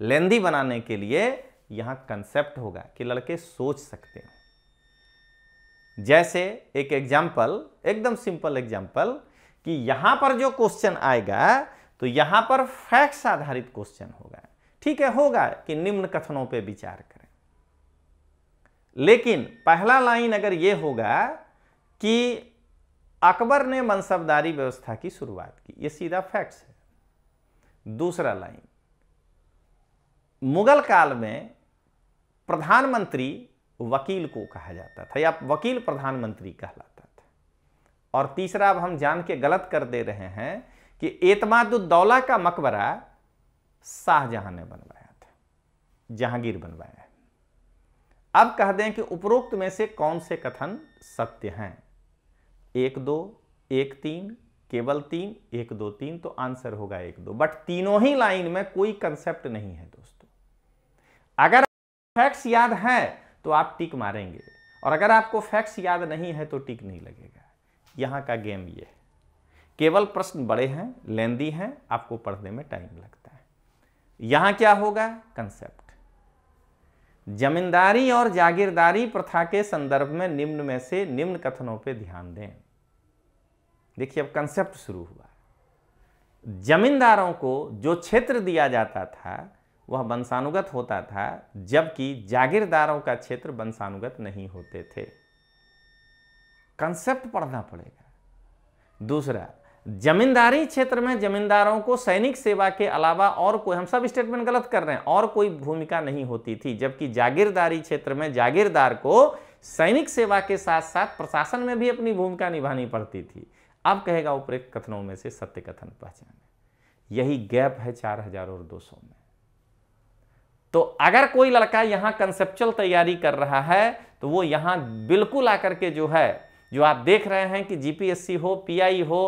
लेंदी बनाने के लिए यहां कंसेप्ट होगा कि लड़के सोच सकते हो जैसे एक एग्जाम्पल एकदम सिंपल एग्जाम्पल कि यहां पर जो क्वेश्चन आएगा तो यहां पर फैक्ट्स आधारित क्वेश्चन होगा ठीक है होगा कि निम्न कथनों पे विचार करें लेकिन पहला लाइन अगर यह होगा कि अकबर ने मनसबदारी व्यवस्था की शुरुआत की यह सीधा फैक्ट्स है दूसरा लाइन मुगल काल में प्रधानमंत्री वकील को कहा जाता था या वकील प्रधानमंत्री कहलाता था और तीसरा अब हम जान के गलत कर दे रहे हैं कि एतमादुद्दौला का मकबरा शाहजहां ने बनवाया था जहांगीर बनवाया है अब कह दें कि उपरोक्त में से कौन से कथन सत्य हैं एक दो एक तीन केवल तीन एक दो तीन तो आंसर होगा एक दो बट तीनों ही लाइन में कोई कंसेप्ट नहीं है दोस्तों अगर फैक्ट्स याद है तो आप टिक मारेंगे और अगर आपको फैक्ट्स याद नहीं है तो टिक नहीं लगेगा यहां का गेम ये है केवल प्रश्न बड़े हैं लेंदी हैं आपको पढ़ने में टाइम लगता है यहां क्या होगा कंसेप्ट जमींदारी और जागीरदारी प्रथा के संदर्भ में निम्न में से निम्न कथनों पर ध्यान दें देखिए अब कंसेप्ट शुरू हुआ जमींदारों को जो क्षेत्र दिया जाता था वह वंशानुगत होता था जबकि जागीरदारों का क्षेत्र वंशानुगत नहीं होते थे कंसेप्ट पढ़ना पड़ेगा दूसरा जमींदारी क्षेत्र में जमींदारों को सैनिक सेवा के अलावा और कोई हम सब स्टेटमेंट गलत कर रहे हैं और कोई भूमिका नहीं होती थी जबकि जागीरदारी क्षेत्र में जागीरदार को सैनिक सेवा के साथ साथ प्रशासन में भी अपनी भूमिका निभानी पड़ती थी अब कहेगा उपरोक्त कथनों में से सत्य कथन पहचान यही गैप है चार हजार और दो सौ में तो अगर कोई लड़का यहां कंसेप्चुअल तैयारी कर रहा है तो वो यहां बिल्कुल आकर के जो है जो आप देख रहे हैं कि जीपीएससी हो पीआई हो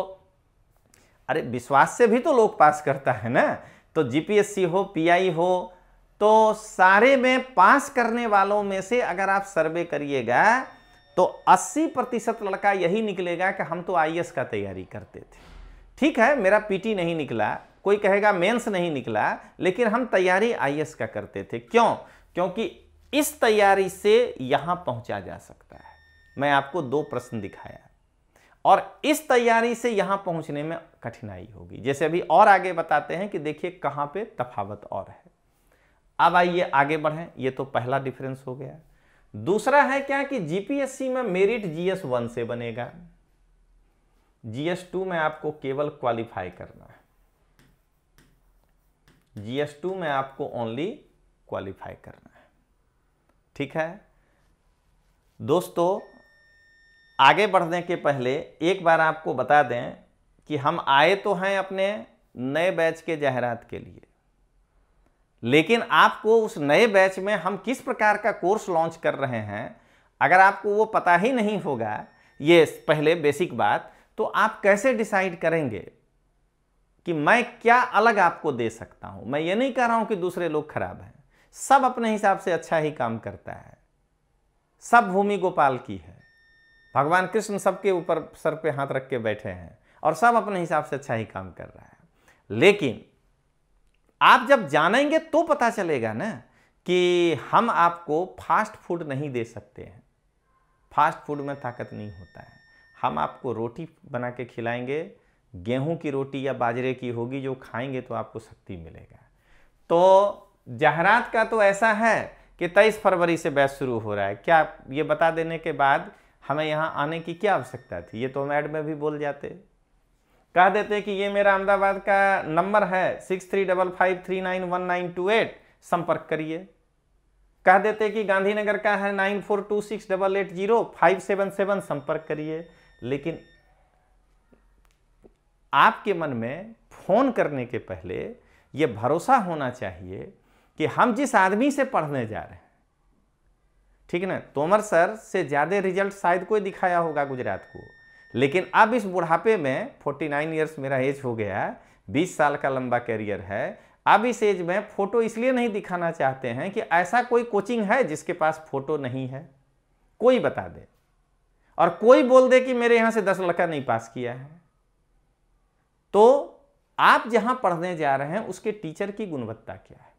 अरे विश्वास से भी तो लोग पास करता है ना तो जीपीएससी हो पीआई हो तो सारे में पास करने वालों में से अगर आप सर्वे करिएगा तो 80 प्रतिशत लड़का यही निकलेगा कि हम तो आई e का तैयारी करते थे ठीक है मेरा पीटी नहीं निकला कोई कहेगा मेंस नहीं निकला लेकिन हम तैयारी आई e का करते थे क्यों क्योंकि इस तैयारी से यहाँ पहुँचा जा सकता है मैं आपको दो प्रश्न दिखाया और इस तैयारी से यहाँ पहुँचने में कठिनाई होगी जैसे अभी और आगे बताते हैं कि देखिए कहाँ पे तफावत और है अब आइए आगे बढ़ें ये तो पहला डिफरेंस हो गया दूसरा है क्या कि जीपीएससी में मेरिट जीएस वन से बनेगा जीएस टू में आपको केवल क्वालिफाई करना है जीएस टू में आपको ओनली क्वालिफाई करना है ठीक है दोस्तों आगे बढ़ने के पहले एक बार आपको बता दें कि हम आए तो हैं अपने नए बैच के जाहरात के लिए लेकिन आपको उस नए बैच में हम किस प्रकार का कोर्स लॉन्च कर रहे हैं अगर आपको वो पता ही नहीं होगा ये पहले बेसिक बात तो आप कैसे डिसाइड करेंगे कि मैं क्या अलग आपको दे सकता हूँ मैं ये नहीं कह रहा हूँ कि दूसरे लोग खराब हैं सब अपने हिसाब से अच्छा ही काम करता है सब भूमि गोपाल की है भगवान कृष्ण सबके ऊपर सर पे हाथ रख के बैठे हैं और सब अपने हिसाब से अच्छा ही काम कर रहा है लेकिन आप जब जानेंगे तो पता चलेगा ना कि हम आपको फास्ट फूड नहीं दे सकते हैं फास्ट फूड में ताकत नहीं होता है हम आपको रोटी बना के खिलाएंगे गेहूं की रोटी या बाजरे की होगी जो खाएंगे तो आपको शक्ति मिलेगा तो जहरात का तो ऐसा है कि तेईस फरवरी से बैस शुरू हो रहा है क्या ये बता देने के बाद हमें यहाँ आने की क्या आवश्यकता थी ये तो हम ऐड में भी बोल जाते कह देते कि ये मेरा अहमदाबाद का नंबर है six three double five three nine one nine two eight संपर्क करिए कह देते कि गांधीनगर का है nine four two six double eight zero five seven seven संपर्क करिए लेकिन आपके मन में फ़ोन करने के पहले ये भरोसा होना चाहिए कि हम जिस आदमी से पढ़ने जा रहे हैं ठीक है ना तोमर सर से ज़्यादा रिजल्ट शायद कोई दिखाया होगा गुजरात को लेकिन अब इस बुढ़ापे में 49 ईयर्स मेरा एज हो गया 20 साल का लंबा कैरियर है अब इस एज में फ़ोटो इसलिए नहीं दिखाना चाहते हैं कि ऐसा कोई कोचिंग है जिसके पास फ़ोटो नहीं है कोई बता दे और कोई बोल दे कि मेरे यहाँ से दस लड़का नहीं पास किया है तो आप जहाँ पढ़ने जा रहे हैं उसके टीचर की गुणवत्ता क्या है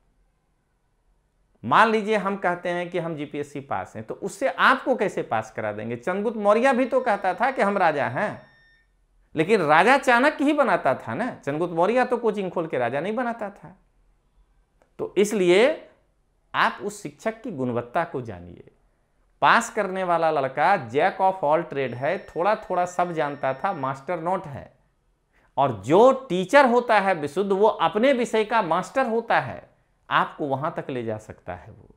मान लीजिए हम कहते हैं कि हम जीपीएससी पास हैं तो उससे आपको कैसे पास करा देंगे चंदगुप्त मौर्य भी तो कहता था कि हम राजा हैं लेकिन राजा चाणक्य ही बनाता था ना चंदगुप्त मौर्य तो कोचिंग खोल के राजा नहीं बनाता था तो इसलिए आप उस शिक्षक की गुणवत्ता को जानिए पास करने वाला लड़का जैक ऑफ ऑल ट्रेड है थोड़ा थोड़ा सब जानता था मास्टर नोट है और जो टीचर होता है विशुद्ध वो अपने विषय का मास्टर होता है आपको वहाँ तक ले जा सकता है वो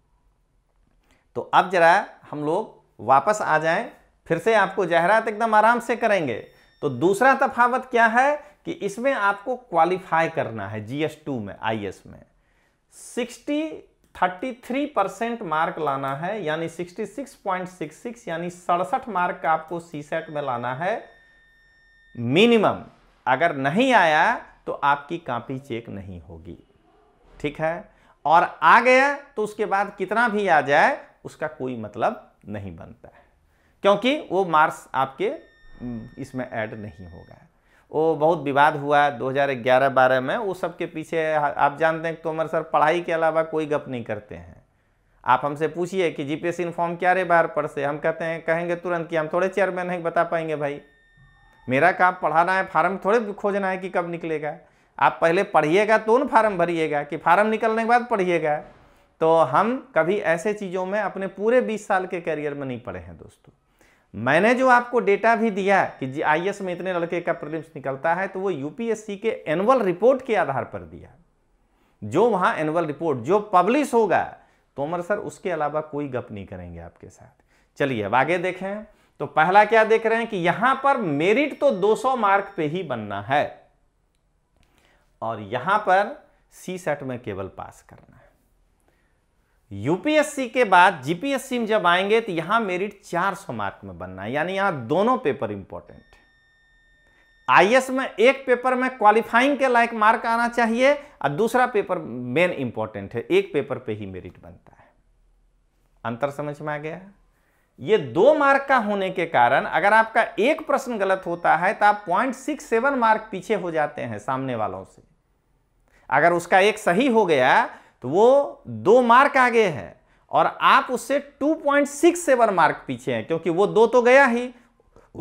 तो अब ज़रा हम लोग वापस आ जाएं फिर से आपको जहरात एकदम आराम से करेंगे तो दूसरा तफावत क्या है कि इसमें आपको क्वालिफाई करना है जी टू में आई एस में sixty thirty three percent mark लाना है यानी sixty six point six six यानी सड़सठ मार्क का आपको सी सेट में लाना है मिनिमम अगर नहीं आया तो आपकी कापी चेक नहीं होगी ठीक है और आ गया तो उसके बाद कितना भी आ जाए उसका कोई मतलब नहीं बनता है क्योंकि वो मार्क्स आपके इसमें ऐड नहीं होगा वो बहुत विवाद हुआ 2011-12 में वो सब के पीछे आप जानते हैं तोमर सर पढ़ाई के अलावा कोई गप नहीं करते हैं आप हमसे पूछिए कि जीपीएससी इन्फॉर्म क्या रे बार पढ़ से हम कहते हैं कहेंगे तुरंत कि हम थोड़े चेयरमैन नहीं बता पाएंगे भाई मेरा काम पढ़ाना है फार्म थोड़े खोजना है कि कब निकलेगा आप पहले पढ़िएगा तो न फार्म भरिएगा कि फार्म निकलने के बाद पढ़िएगा तो हम कभी ऐसे चीज़ों में अपने पूरे 20 साल के करियर में नहीं पढ़े हैं दोस्तों मैंने जो आपको डेटा भी दिया कि जी आई में इतने लड़के का प्रिलिम्स निकलता है तो वो यूपीएससी के एनुअल रिपोर्ट के आधार पर दिया जो वहाँ एनुअल रिपोर्ट जो पब्लिश होगा तोमर सर उसके अलावा कोई गप नहीं करेंगे आपके साथ चलिए अब आगे देखें तो पहला क्या देख रहे हैं कि यहाँ पर मेरिट तो 200 मार्क पे ही बनना है और यहां पर सी सेट में केवल पास करना है यूपीएससी के बाद जीपीएससी में जब आएंगे तो यहां मेरिट 400 मार्क में बनना है यानी यहां दोनों पेपर इंपॉर्टेंट है आईएएस में एक पेपर में क्वालिफाइंग के लायक मार्क आना चाहिए और दूसरा पेपर मेन इंपॉर्टेंट है एक पेपर पे ही मेरिट बनता है अंतर समझ में आ गया ये दो मार्क का होने के कारण अगर आपका एक प्रश्न गलत होता है तो आप पॉइंट सिक्स सेवन मार्क पीछे हो जाते हैं सामने वालों से अगर उसका एक सही हो गया तो वो दो मार्क आगे है और आप उससे सिक्स सेवन मार्क पीछे हैं क्योंकि वो दो तो गया ही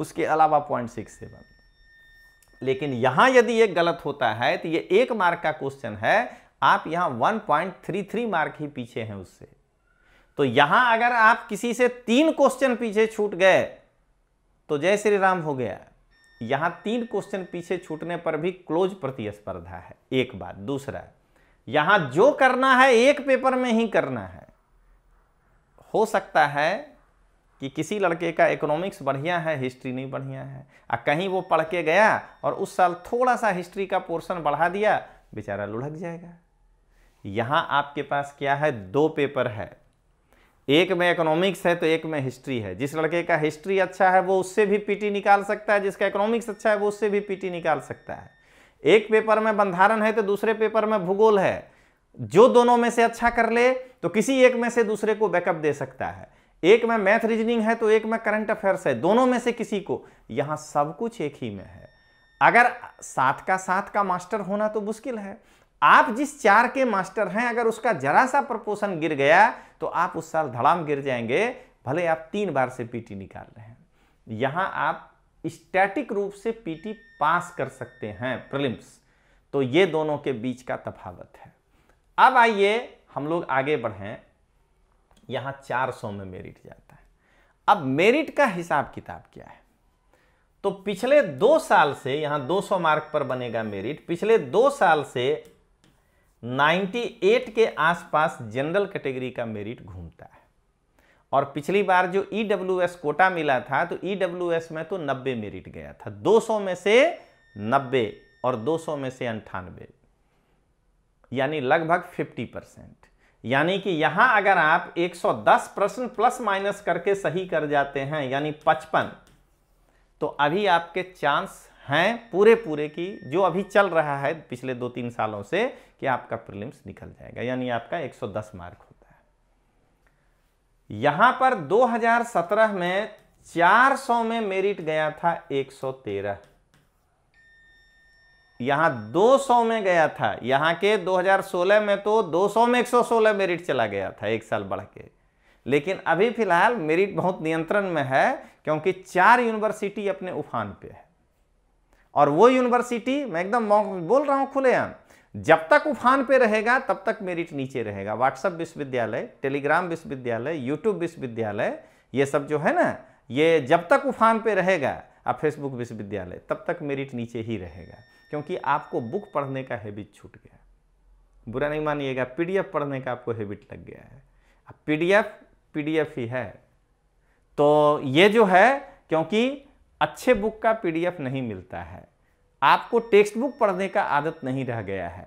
उसके अलावा पॉइंट सिक्स सेवन लेकिन यहां यदि ये गलत होता है तो ये एक मार्क का क्वेश्चन है आप यहां 1.33 मार्क ही पीछे हैं उससे तो यहां अगर आप किसी से तीन क्वेश्चन पीछे छूट गए तो जय श्री राम हो गया यहां तीन क्वेश्चन पीछे छूटने पर भी क्लोज प्रतिस्पर्धा है एक बात दूसरा यहां जो करना है एक पेपर में ही करना है हो सकता है कि किसी लड़के का इकोनॉमिक्स बढ़िया है हिस्ट्री नहीं बढ़िया है आ कहीं वो पढ़ के गया और उस साल थोड़ा सा हिस्ट्री का पोर्शन बढ़ा दिया बेचारा लुढ़क जाएगा यहां आपके पास क्या है दो पेपर है एक में इकोनॉमिक्स है तो एक में हिस्ट्री है जिस लड़के का हिस्ट्री अच्छा है वो उससे भी पीटी निकाल सकता है जिसका इकोनॉमिक्स अच्छा है वो उससे भी पीटी निकाल सकता है एक पेपर में बंधारण है तो दूसरे पेपर में भूगोल है जो दोनों में से अच्छा कर ले तो किसी एक में से दूसरे को बैकअप दे सकता है एक में मैथ रीजनिंग है तो एक में करंट अफेयर्स है दोनों में से किसी को यहाँ सब कुछ एक ही में है अगर साथ का साथ का मास्टर होना तो मुश्किल है आप जिस चार के मास्टर हैं अगर उसका जरा सा प्रपोशन गिर गया तो आप उस साल धड़ाम गिर जाएंगे भले आप तीन बार से पीटी निकाल रहे हैं यहां आप स्टैटिक रूप से पीटी पास कर सकते हैं प्रिलिम्स तो ये दोनों के बीच का तफावत है अब आइए हम लोग आगे बढ़ें चार 400 में मेरिट जाता है अब मेरिट का हिसाब किताब क्या है तो पिछले दो साल से दो 200 मार्क पर बनेगा मेरिट पिछले दो साल से 98 के आसपास जनरल कैटेगरी का मेरिट घूमता है और पिछली बार जो ई e कोटा मिला था तो ई e में तो 90 मेरिट गया था 200 में से 90 और 200 में से अंठानबे यानी लगभग 50 परसेंट यानी कि यहां अगर आप 110 प्रश्न प्लस माइनस करके सही कर जाते हैं यानी 55 तो अभी आपके चांस हैं पूरे पूरे की जो अभी चल रहा है पिछले दो तीन सालों से कि आपका प्रीलिम्स निकल जाएगा यानी आपका 110 मार्क होता है यहां पर 2017 में 400 में मेरिट गया था 113 यहां 200 में गया था यहां के 2016 में तो 200 में 116 मेरिट चला गया था एक साल बढ़ के लेकिन अभी फिलहाल मेरिट बहुत नियंत्रण में है क्योंकि चार यूनिवर्सिटी अपने उफान पे है और वो यूनिवर्सिटी मैं एकदम बोल रहा हूँ खुलेआम जब तक उफान पे रहेगा तब तक मेरिट नीचे रहेगा व्हाट्सअप विश्वविद्यालय टेलीग्राम विश्वविद्यालय यूट्यूब विश्वविद्यालय ये सब जो है ना ये जब तक उफान पे रहेगा आप फेसबुक विश्वविद्यालय तब तक मेरिट नीचे ही रहेगा क्योंकि आपको बुक पढ़ने का हैबिट छूट गया बुरा नहीं मानिएगा पी पढ़ने का आपको हैबिट लग गया है अब डी एफ ही है तो ये जो है क्योंकि अच्छे बुक का पीडीएफ नहीं मिलता है आपको टेक्स्ट बुक पढ़ने का आदत नहीं रह गया है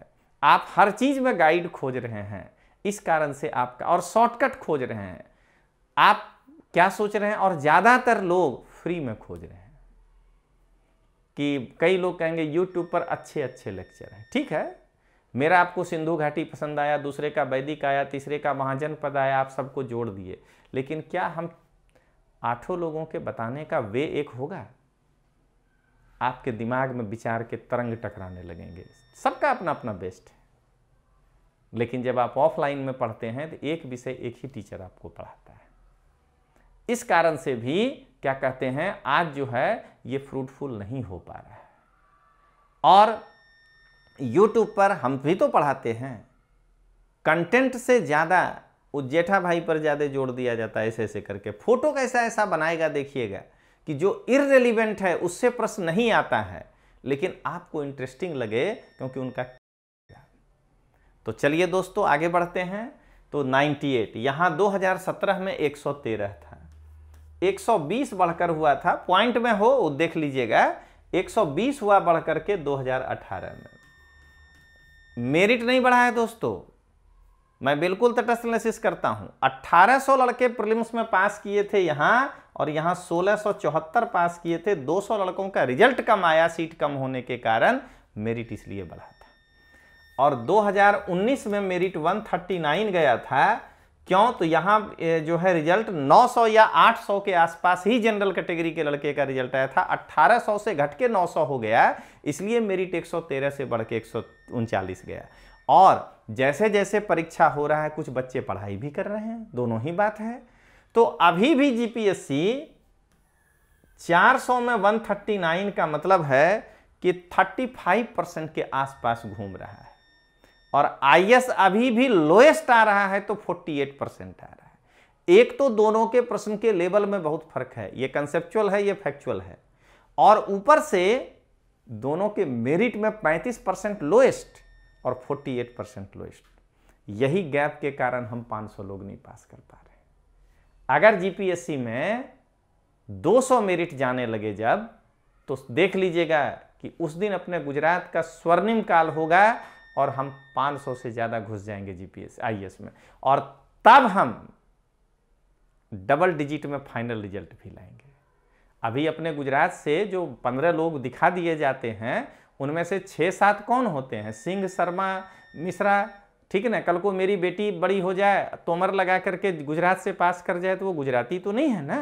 आप हर चीज़ में गाइड खोज रहे हैं इस कारण से आपका और शॉर्टकट खोज रहे हैं आप क्या सोच रहे हैं और ज़्यादातर लोग फ्री में खोज रहे हैं कि कई लोग कहेंगे यूट्यूब पर अच्छे अच्छे लेक्चर हैं ठीक है मेरा आपको सिंधु घाटी पसंद आया दूसरे का वैदिक आया तीसरे का महाजन पद आया आप सबको जोड़ दिए लेकिन क्या हम आठों लोगों के बताने का वे एक होगा आपके दिमाग में विचार के तरंग टकराने लगेंगे सबका अपना अपना बेस्ट है लेकिन जब आप ऑफलाइन में पढ़ते हैं तो एक विषय एक ही टीचर आपको पढ़ाता है इस कारण से भी क्या कहते हैं आज जो है ये फ्रूटफुल नहीं हो पा रहा है और यूट्यूब पर हम भी तो पढ़ाते हैं कंटेंट से ज़्यादा वो जेठा भाई पर ज़्यादा जोड़ दिया जाता है ऐसे ऐसे करके फोटो कैसा ऐसा बनाएगा देखिएगा कि जो इरेलीवेंट है उससे प्रश्न नहीं आता है लेकिन आपको इंटरेस्टिंग लगे क्योंकि उनका तो चलिए दोस्तों आगे बढ़ते हैं तो 98 एट यहाँ दो में 113 था 120 बढ़कर हुआ था पॉइंट में हो देख लीजिएगा 120 हुआ बढ़कर के 2018 में मेरिट नहीं बढ़ा है दोस्तों मैं बिल्कुल तटस्थ एनालिसिस करता हूं 1800 लड़के प्रीलिम्स में पास किए थे यहां और यहां सोलह पास किए थे 200 लड़कों का रिजल्ट कम आया सीट कम होने के कारण मेरिट इसलिए बढ़ा था और 2019 में मेरिट 139 गया था क्यों तो यहाँ जो है रिजल्ट 900 या 800 के आसपास ही जनरल कैटेगरी के लड़के का रिजल्ट आया था 1800 से घट के नौ हो गया इसलिए मेरिट एक से बढ़ के एक गया और जैसे जैसे परीक्षा हो रहा है कुछ बच्चे पढ़ाई भी कर रहे हैं दोनों ही बात है तो अभी भी जीपीएससी 400 में 139 का मतलब है कि 35 परसेंट के आसपास घूम रहा है और आईएस अभी भी लोएस्ट आ रहा है तो 48 परसेंट आ रहा है एक तो दोनों के प्रश्न के लेवल में बहुत फर्क है ये कंसेप्चुअल है ये फैक्चुअल है और ऊपर से दोनों के मेरिट में 35 परसेंट लोएस्ट और 48 परसेंट लोएस्ट यही गैप के कारण हम 500 लोग नहीं पास कर पा रहे अगर जीपीएससी में 200 मेरिट जाने लगे जब तो देख लीजिएगा कि उस दिन अपने गुजरात का स्वर्णिम काल होगा और हम 500 से ज़्यादा घुस जाएंगे जीपीएस आईएएस e में और तब हम डबल डिजिट में फाइनल रिजल्ट भी लाएंगे अभी अपने गुजरात से जो पंद्रह लोग दिखा दिए जाते हैं उनमें से छः सात कौन होते हैं सिंह शर्मा मिश्रा ठीक है ना कल को मेरी बेटी बड़ी हो जाए तोमर लगा करके गुजरात से पास कर जाए तो वो गुजराती तो नहीं है ना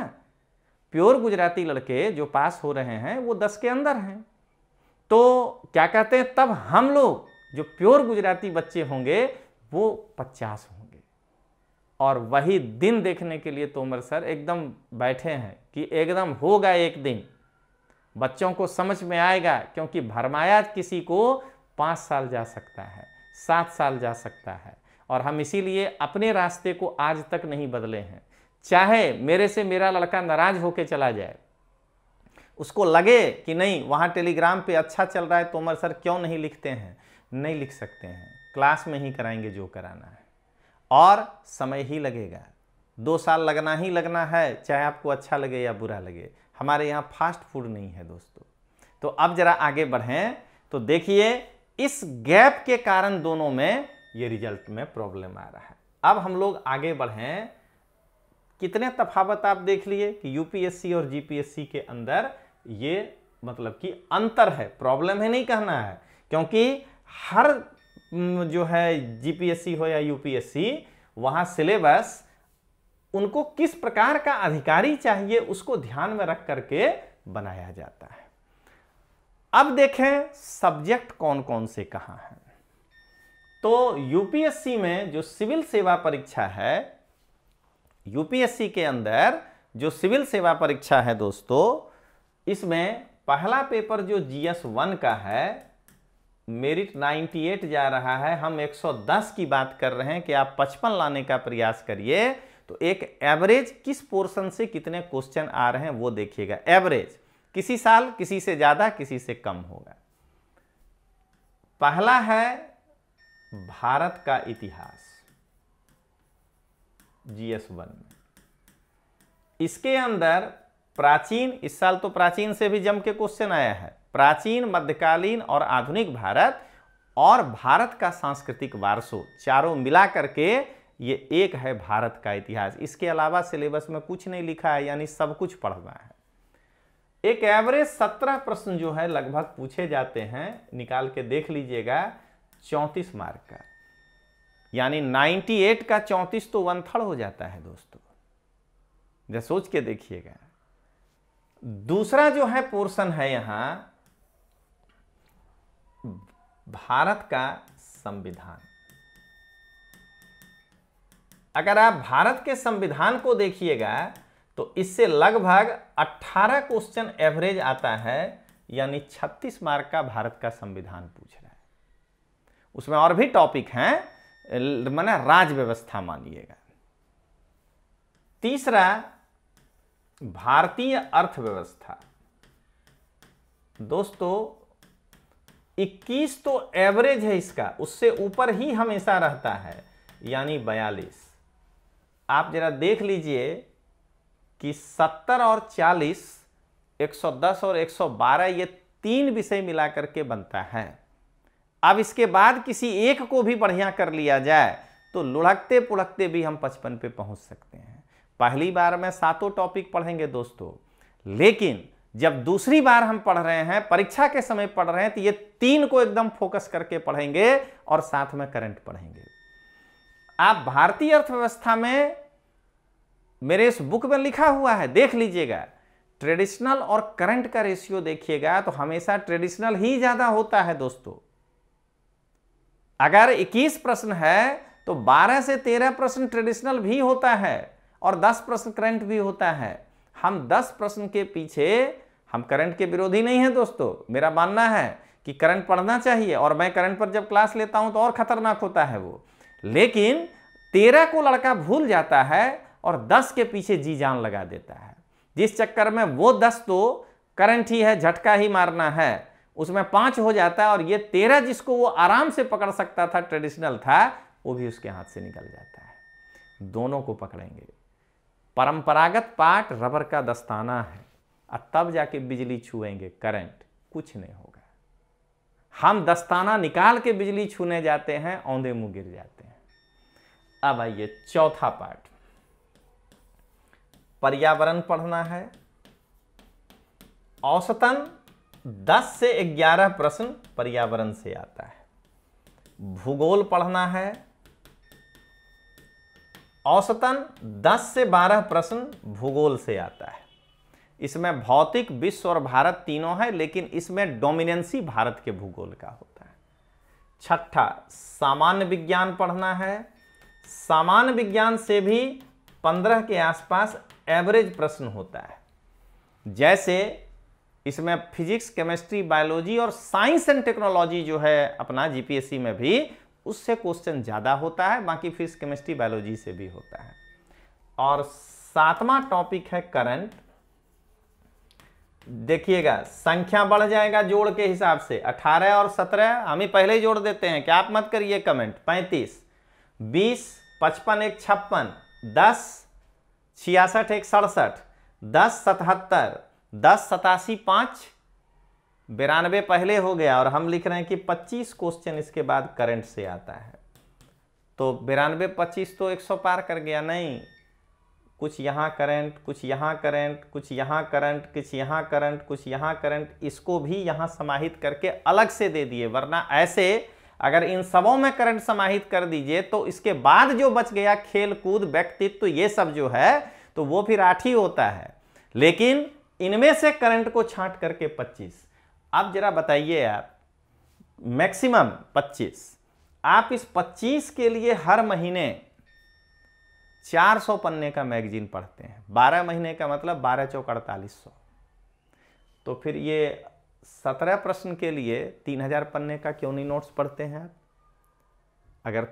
प्योर गुजराती लड़के जो पास हो रहे हैं वो दस के अंदर हैं तो क्या कहते हैं तब हम लोग जो प्योर गुजराती बच्चे होंगे वो पचास होंगे और वही दिन देखने के लिए तोमर सर एकदम बैठे हैं कि एकदम होगा एक दिन बच्चों को समझ में आएगा क्योंकि भरमाया किसी को पाँच साल जा सकता है सात साल जा सकता है और हम इसीलिए अपने रास्ते को आज तक नहीं बदले हैं चाहे मेरे से मेरा लड़का नाराज होकर चला जाए उसको लगे कि नहीं वहाँ टेलीग्राम पे अच्छा चल रहा है तोमर सर क्यों नहीं लिखते हैं नहीं लिख सकते हैं क्लास में ही कराएंगे जो कराना है और समय ही लगेगा दो साल लगना ही लगना है चाहे आपको अच्छा लगे या बुरा लगे हमारे यहाँ फास्ट फूड नहीं है दोस्तों तो अब जरा आगे बढ़ें तो देखिए इस गैप के कारण दोनों में ये रिजल्ट में प्रॉब्लम आ रहा है अब हम लोग आगे बढ़ें कितने तफावत आप देख लिए कि यूपीएससी और जीपीएससी के अंदर ये मतलब कि अंतर है प्रॉब्लम है नहीं कहना है क्योंकि हर जो है जीपीएससी हो या यूपीएससी वहाँ सिलेबस उनको किस प्रकार का अधिकारी चाहिए उसको ध्यान में रख करके बनाया जाता है अब देखें सब्जेक्ट कौन कौन से कहाँ हैं तो यूपीएससी में जो सिविल सेवा परीक्षा है यूपीएससी के अंदर जो सिविल सेवा परीक्षा है दोस्तों इसमें पहला पेपर जो जीएस वन का है मेरिट 98 जा रहा है हम 110 की बात कर रहे हैं कि आप 55 लाने का प्रयास करिए तो एक एवरेज किस पोर्शन से कितने क्वेश्चन आ रहे हैं वो देखिएगा एवरेज किसी साल किसी से ज़्यादा किसी से कम होगा पहला है भारत का इतिहास जीएस वन में इसके अंदर प्राचीन इस साल तो प्राचीन से भी जम के क्वेश्चन आया है प्राचीन मध्यकालीन और आधुनिक भारत और भारत का सांस्कृतिक वारसो चारों मिला करके ये एक है भारत का इतिहास इसके अलावा सिलेबस में कुछ नहीं लिखा है यानी सब कुछ पढ़ना है एक एवरेज सत्रह प्रश्न जो है लगभग पूछे जाते हैं निकाल के देख लीजिएगा चौंतीस मार्क का यानी 98 का 34 तो वन थर्ड हो जाता है दोस्तों जरा सोच के देखिएगा दूसरा जो है पोर्शन है यहां भारत का संविधान अगर आप भारत के संविधान को देखिएगा तो इससे लगभग 18 क्वेश्चन एवरेज आता है यानी 36 मार्क का भारत का संविधान पूछ रहा है उसमें और भी टॉपिक हैं मैंने राज व्यवस्था मानिएगा तीसरा भारतीय अर्थव्यवस्था दोस्तों 21 तो एवरेज है इसका उससे ऊपर ही हमेशा रहता है यानी 42 आप जरा देख लीजिए कि 70 और 40 110 और 112 ये तीन विषय मिलाकर के बनता है अब इसके बाद किसी एक को भी बढ़िया कर लिया जाए तो लुढ़कते पुढ़कते भी हम पचपन पे पहुंच सकते हैं पहली बार में सातों टॉपिक पढ़ेंगे दोस्तों लेकिन जब दूसरी बार हम पढ़ रहे हैं परीक्षा के समय पढ़ रहे हैं तो ये तीन को एकदम फोकस करके पढ़ेंगे और साथ में करंट पढ़ेंगे आप भारतीय अर्थव्यवस्था में मेरे इस बुक में लिखा हुआ है देख लीजिएगा ट्रेडिशनल और करंट का रेशियो देखिएगा तो हमेशा ट्रेडिशनल ही ज़्यादा होता है दोस्तों अगर 21 प्रश्न है तो 12 से 13 प्रश्न ट्रेडिशनल भी होता है और 10 प्रश्न करंट भी होता है हम 10 प्रश्न के पीछे हम करंट के विरोधी नहीं है दोस्तों मेरा मानना है कि करंट पढ़ना चाहिए और मैं करंट पर जब क्लास लेता हूं तो और खतरनाक होता है वो लेकिन तेरह को लड़का भूल जाता है और दस के पीछे जी जान लगा देता है जिस चक्कर में वो दस तो करंट ही है झटका ही मारना है उसमें पांच हो जाता है और ये तेरह जिसको वो आराम से पकड़ सकता था ट्रेडिशनल था वो भी उसके हाथ से निकल जाता है दोनों को पकड़ेंगे परंपरागत पाठ रबर का दस्ताना है और तब जाके बिजली छुएंगे करंट कुछ नहीं होगा हम दस्ताना निकाल के बिजली छूने जाते हैं औंधे मुँह गिर जाते हैं अब आइए चौथा पार्ट पर्यावरण पढ़ना है औसतन 10 से 11 प्रश्न पर्यावरण से आता है भूगोल पढ़ना है औसतन 10 से 12 प्रश्न भूगोल से आता है इसमें भौतिक विश्व और भारत तीनों है लेकिन इसमें डोमिनेंसी भारत के भूगोल का होता है छठा सामान्य विज्ञान पढ़ना है सामान्य विज्ञान से भी पंद्रह के आसपास एवरेज प्रश्न होता है जैसे इसमें फिजिक्स केमिस्ट्री बायोलॉजी और साइंस एंड टेक्नोलॉजी जो है अपना जीपीएससी में भी उससे क्वेश्चन ज़्यादा होता है बाकी फिजिक्स केमिस्ट्री बायोलॉजी से भी होता है और सातवां टॉपिक है करंट देखिएगा संख्या बढ़ जाएगा जोड़ के हिसाब से 18 और 17 हम ही पहले ही जोड़ देते हैं क्या आप मत करिए कमेंट 35 20 पचपन एक छप्पन दस छियासठ एक सड़सठ दस सतहत्तर दस सतासी पाँच बिरानवे पहले हो गया और हम लिख रहे हैं कि 25 क्वेश्चन इसके बाद करंट से आता है तो बिरानवे पच्चीस तो 100 पार कर गया नहीं कुछ यहाँ करंट कुछ यहाँ करंट कुछ यहाँ करंट कुछ यहाँ करंट कुछ यहाँ करंट इसको भी यहाँ समाहित करके अलग से दे दिए वरना ऐसे अगर इन सबों में करंट समाहित कर दीजिए तो इसके बाद जो बच गया खेल कूद व्यक्तित्व तो ये सब जो है तो वो फिर आठ ही होता है लेकिन इनमें से करंट को छांट करके 25 आप जरा बताइए आप मैक्सिमम 25 आप इस 25 के लिए हर महीने 400 पन्ने का मैगजीन पढ़ते हैं 12 महीने का मतलब बारह चौक अड़तालीस तो फिर ये सत्रह प्रश्न के लिए तीन हजार पन्ने का क्यों नहीं नोट्स पढ़ते हैं आप अगर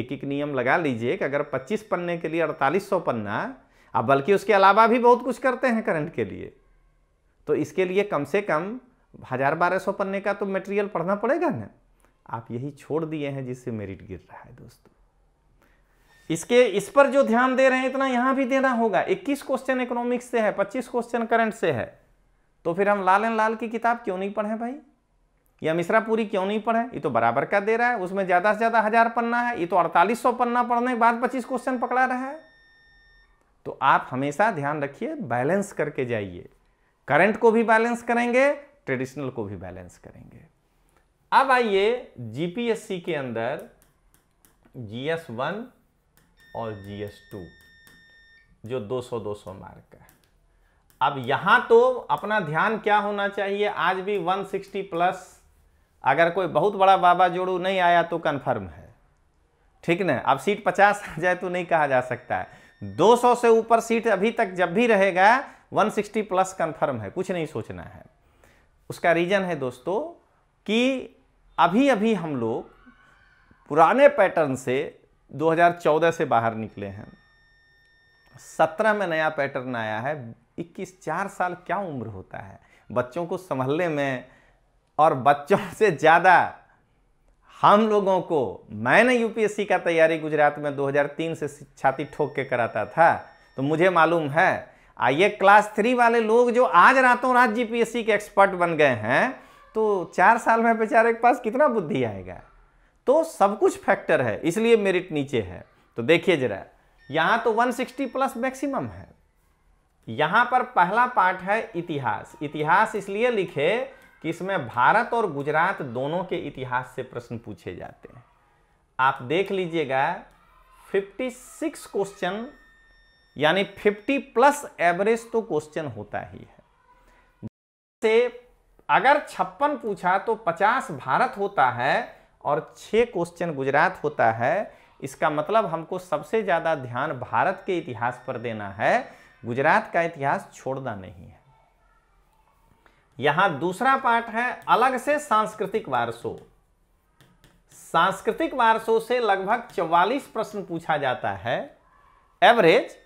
एक एक नियम लगा लीजिए कि अगर पच्चीस पन्ने के लिए अड़तालीस सौ पन्ना आप बल्कि उसके अलावा भी बहुत कुछ करते हैं करंट के लिए तो इसके लिए कम से कम हज़ार बारह सौ पन्ने का तो मटेरियल पढ़ना पड़ेगा ना आप यही छोड़ दिए हैं जिससे मेरिट गिर रहा है दोस्तों इसके इस पर जो ध्यान दे रहे हैं इतना यहां भी देना होगा 21 क्वेश्चन इकोनॉमिक्स से है 25 क्वेश्चन करंट से है तो फिर हम लाल एंड लाल की किताब क्यों नहीं पढ़े भाई या मिश्रापुरी क्यों नहीं पढ़े ये तो बराबर का दे रहा है उसमें ज़्यादा से ज़्यादा हज़ार पन्ना है ये तो अड़तालीस सौ पन्ना पढ़ने के बाद पच्चीस क्वेश्चन पकड़ा रहा है तो आप हमेशा ध्यान रखिए बैलेंस करके जाइए करंट को भी बैलेंस करेंगे ट्रेडिशनल को भी बैलेंस करेंगे अब आइए जीपीएससी के अंदर जीएस वन और जीएस टू जो 200 200 मार्क का है अब यहाँ तो अपना ध्यान क्या होना चाहिए आज भी 160 प्लस अगर कोई बहुत बड़ा बाबा जोड़ू नहीं आया तो कन्फर्म है ठीक ना अब सीट 50 आ जाए तो नहीं कहा जा सकता है 200 से ऊपर सीट अभी तक जब भी रहेगा 160 प्लस कन्फर्म है कुछ नहीं सोचना है उसका रीज़न है दोस्तों कि अभी अभी हम लोग पुराने पैटर्न से 2014 से बाहर निकले हैं 17 में नया पैटर्न आया है इक्कीस चार साल क्या उम्र होता है बच्चों को संभलने में और बच्चों से ज़्यादा हम लोगों को मैंने यूपीएससी का तैयारी गुजरात में 2003 से छाती ठोक के कराता था तो मुझे मालूम है आइए क्लास थ्री वाले लोग जो आज रातों रात जीपीएससी के एक्सपर्ट बन गए हैं तो चार साल में बेचारे के पास कितना बुद्धि आएगा तो सब कुछ फैक्टर है इसलिए मेरिट नीचे है तो देखिए जरा यहाँ तो 160 प्लस मैक्सिमम है यहाँ पर पहला पाठ है इतिहास इतिहास इसलिए लिखे कि इसमें भारत और गुजरात दोनों के इतिहास से प्रश्न पूछे जाते हैं आप देख लीजिएगा 56 क्वेश्चन यानी 50 प्लस एवरेज तो क्वेश्चन होता ही है से अगर छप्पन पूछा तो 50 भारत होता है और 6 क्वेश्चन गुजरात होता है इसका मतलब हमको सबसे ज़्यादा ध्यान भारत के इतिहास पर देना है गुजरात का इतिहास छोड़ना नहीं है यहां दूसरा पार्ट है अलग से सांस्कृतिक वारसों सांस्कृतिक वारसों से लगभग 44 प्रश्न पूछा जाता है एवरेज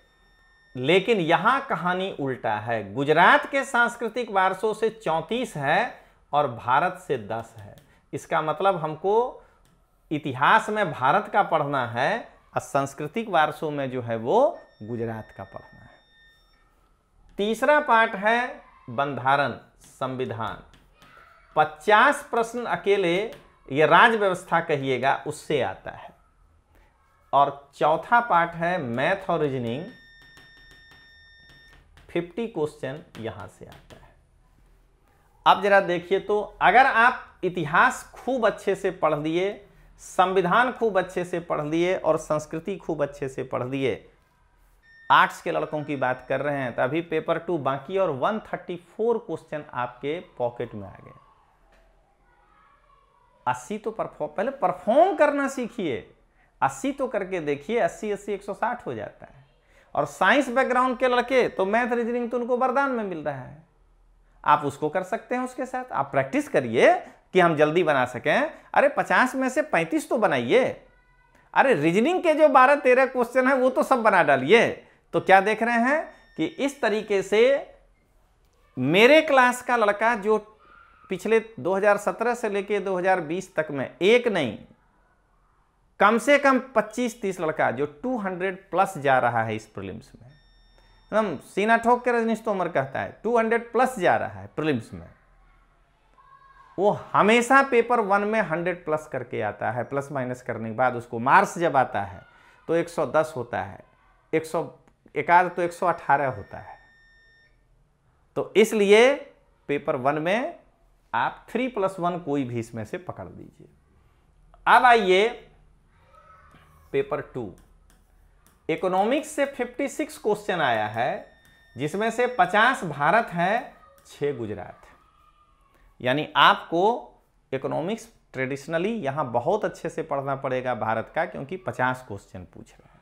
लेकिन यहां कहानी उल्टा है गुजरात के सांस्कृतिक वारसों से 34 है और भारत से 10 है इसका मतलब हमको इतिहास में भारत का पढ़ना है और सांस्कृतिक वारसों में जो है वो गुजरात का पढ़ना तीसरा पार्ट है बंधारण संविधान 50 प्रश्न अकेले ये राज व्यवस्था कहिएगा उससे आता है और चौथा पार्ट है मैथ और रीजनिंग 50 क्वेश्चन यहां से आता है अब जरा देखिए तो अगर आप इतिहास खूब अच्छे से पढ़ लिए संविधान खूब अच्छे से पढ़ लिए और संस्कृति खूब अच्छे से पढ़ लिए आर्ट्स के लड़कों की बात कर रहे हैं तो अभी पेपर टू बाकी और 134 क्वेश्चन आपके पॉकेट में आ गए अस्सी तो परफॉर्म पहले परफॉर्म करना सीखिए अस्सी तो करके देखिए अस्सी अस्सी एक सौ साठ हो जाता है और साइंस बैकग्राउंड के लड़के तो मैथ रीजनिंग तो उनको वरदान में मिल रहा है आप उसको कर सकते हैं उसके साथ आप प्रैक्टिस करिए कि हम जल्दी बना सकें अरे पचास में से पैंतीस तो बनाइए अरे रीजनिंग के जो बारह तेरह क्वेश्चन है वो तो सब बना डालिए तो क्या देख रहे हैं कि इस तरीके से मेरे क्लास का लड़का जो पिछले 2017 से लेके 2020 तक में एक नहीं कम से कम 25-30 लड़का जो 200 प्लस जा रहा है इस प्रिलिम्स में एकदम सीना ठोक के रजनीश तोमर कहता है 200 प्लस जा रहा है प्रिलिम्स में वो हमेशा पेपर वन में 100 प्लस करके आता है प्लस माइनस करने के बाद उसको मार्क्स जब आता है तो 110 होता है एकाध तो 118 होता है तो इसलिए पेपर वन में आप थ्री प्लस वन कोई भी इसमें से पकड़ दीजिए अब आइए पेपर टू इकोनॉमिक्स से 56 क्वेश्चन आया है जिसमें से 50 भारत है 6 गुजरात यानी आपको इकोनॉमिक्स ट्रेडिशनली यहां बहुत अच्छे से पढ़ना पड़ेगा भारत का क्योंकि 50 क्वेश्चन पूछ रहा है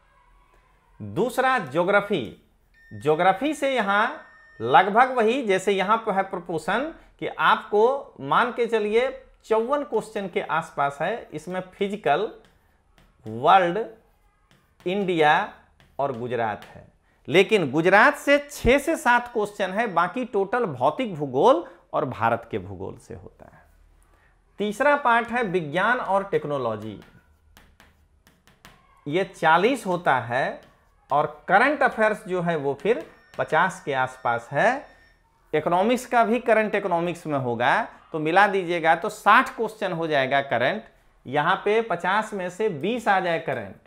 दूसरा ज्योग्राफी ज्योग्राफी से यहाँ लगभग वही जैसे यहाँ पर है प्रपोशन कि आपको मान के चलिए चौवन क्वेश्चन के आसपास है इसमें फिजिकल वर्ल्ड इंडिया और गुजरात है लेकिन गुजरात से छः से सात क्वेश्चन है बाकी टोटल भौतिक भूगोल और भारत के भूगोल से होता है तीसरा पार्ट है विज्ञान और टेक्नोलॉजी ये चालीस होता है और करंट अफेयर्स जो है वो फिर 50 के आसपास है इकोनॉमिक्स का भी करंट इकोनॉमिक्स में होगा तो मिला दीजिएगा तो 60 क्वेश्चन हो जाएगा करंट यहाँ पे 50 में से 20 आ जाए करंट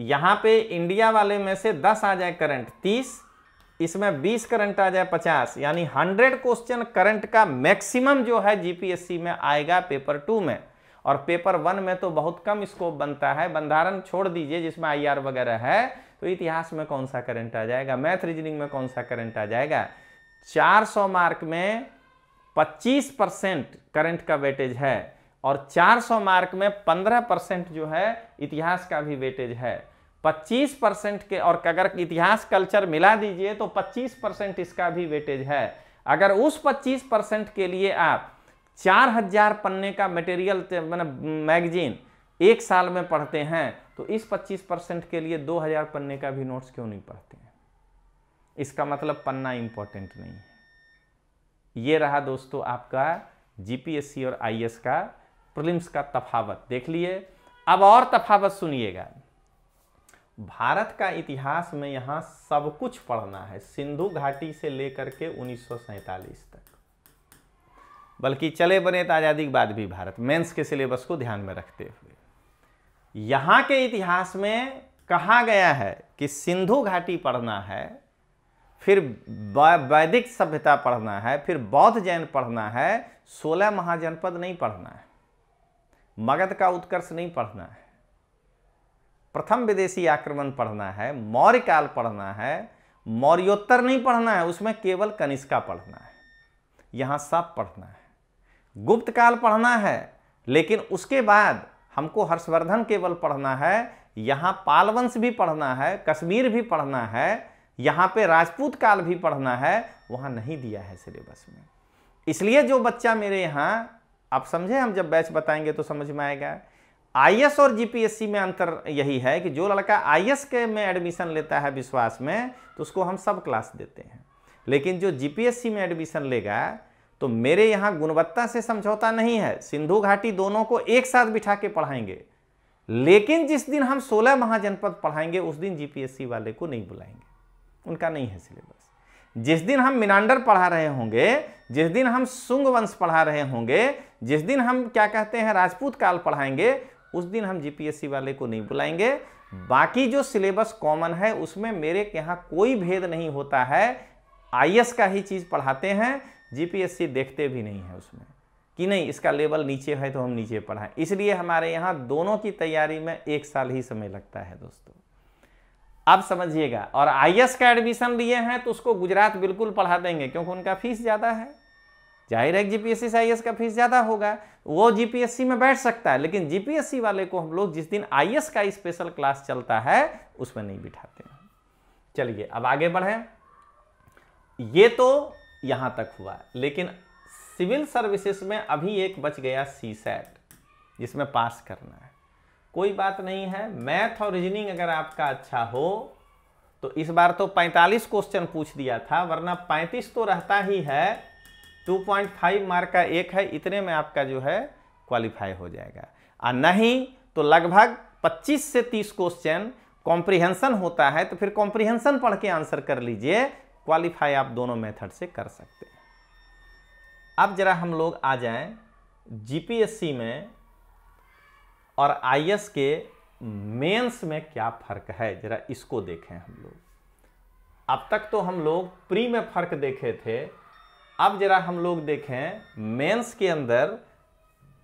यहाँ पे इंडिया वाले में से 10 आ जाए करंट 30 इसमें 20 करंट आ जाए 50 यानी 100 क्वेश्चन करंट का मैक्सिमम जो है जीपीएससी में आएगा पेपर टू में और पेपर वन में तो बहुत कम स्कोप बनता है बंधारण छोड़ दीजिए जिसमें आई वगैरह है तो इतिहास में कौन सा करंट आ जाएगा मैथ रीजनिंग में कौन सा करंट आ जाएगा 400 मार्क में 25 परसेंट करंट का वेटेज है और 400 मार्क में 15 परसेंट जो है इतिहास का भी वेटेज है 25 परसेंट के और अगर इतिहास कल्चर मिला दीजिए तो 25 परसेंट इसका भी वेटेज है अगर उस 25 परसेंट के लिए आप 4000 पन्ने का मटेरियल मैंने मैगजीन एक साल में पढ़ते हैं तो इस 25 परसेंट के लिए 2000 पन्ने का भी नोट्स क्यों नहीं पढ़ते हैं इसका मतलब पन्ना इंपॉर्टेंट नहीं है ये रहा दोस्तों आपका जीपीएससी और आईएएस का प्रिलिम्स का तफावत देख लिए अब और तफावत सुनिएगा भारत का इतिहास में यहाँ सब कुछ पढ़ना है सिंधु घाटी से लेकर के उन्नीस तक बल्कि चले बने तो आज़ादी के बाद भी भारत मेंस के सिलेबस को ध्यान में रखते हुए यहाँ के इतिहास में कहा गया है कि सिंधु घाटी पढ़ना है फिर वैदिक सभ्यता पढ़ना है फिर बौद्ध जैन पढ़ना है सोलह महाजनपद नहीं पढ़ना है मगध का उत्कर्ष नहीं पढ़ना है प्रथम विदेशी आक्रमण पढ़ना है मौर्य काल पढ़ना है मौर्योत्तर नहीं पढ़ना है उसमें केवल कनिष्का पढ़ना है यहाँ सब पढ़ना है गुप्त काल पढ़ना है लेकिन उसके बाद हमको हर्षवर्धन केवल पढ़ना है यहाँ पालवंश भी पढ़ना है कश्मीर भी पढ़ना है यहाँ पे राजपूत काल भी पढ़ना है वहाँ नहीं दिया है सिलेबस में इसलिए जो बच्चा मेरे यहाँ आप समझे हम जब बैच बताएंगे तो समझ में आएगा आई और जीपीएससी में अंतर यही है कि जो लड़का आई के में एडमिशन लेता है विश्वास में तो उसको हम सब क्लास देते हैं लेकिन जो जीपीएससी में एडमिशन लेगा तो मेरे यहाँ गुणवत्ता से समझौता नहीं है सिंधु घाटी दोनों को एक साथ बिठा के पढ़ाएंगे लेकिन जिस दिन हम 16 महाजनपद पढ़ाएंगे उस दिन जीपीएससी वाले को नहीं बुलाएंगे उनका नहीं है सिलेबस जिस दिन हम मिनांडर पढ़ा रहे होंगे जिस दिन हम सुंग वंश पढ़ा रहे होंगे जिस दिन हम क्या कहते हैं राजपूत काल पढ़ाएंगे उस दिन हम जीपीएससी वाले को नहीं बुलाएंगे बाकी जो सिलेबस कॉमन है उसमें मेरे यहाँ कोई भेद नहीं होता है आईएएस का ही चीज़ पढ़ाते हैं जीपीएससी देखते भी नहीं है उसमें कि नहीं इसका लेवल नीचे है तो हम नीचे पढ़ाएं इसलिए हमारे यहाँ दोनों की तैयारी में एक साल ही समय लगता है दोस्तों आप समझिएगा और आई का एडमिशन लिए हैं तो उसको गुजरात बिल्कुल पढ़ा देंगे क्योंकि उनका फीस ज़्यादा है जाहिर है जीपीएससी से आई का फीस ज़्यादा होगा वो जीपीएससी में बैठ सकता है लेकिन जीपीएससी वाले को हम लोग जिस दिन आई का स्पेशल क्लास चलता है उसमें नहीं बिठाते हैं चलिए अब आगे बढ़ें ये तो यहाँ तक हुआ लेकिन सिविल सर्विसेज में अभी एक बच गया सी सैट जिसमें पास करना है कोई बात नहीं है मैथ और रीजनिंग अगर आपका अच्छा हो तो इस बार तो 45 क्वेश्चन पूछ दिया था वरना 35 तो रहता ही है 2.5 मार्क का एक है इतने में आपका जो है क्वालिफाई हो जाएगा आ नहीं तो लगभग 25 से 30 क्वेश्चन कॉम्प्रिहेंसन होता है तो फिर कॉम्प्रिहेंसन पढ़ के आंसर कर लीजिए क्वालिफाई आप दोनों मेथड से कर सकते हैं अब ज़रा हम लोग आ जाएं जीपीएससी में और आईएएस के मेंस में क्या फ़र्क है ज़रा इसको देखें हम लोग अब तक तो हम लोग प्री में फ़र्क देखे थे अब ज़रा हम लोग देखें मेंस के अंदर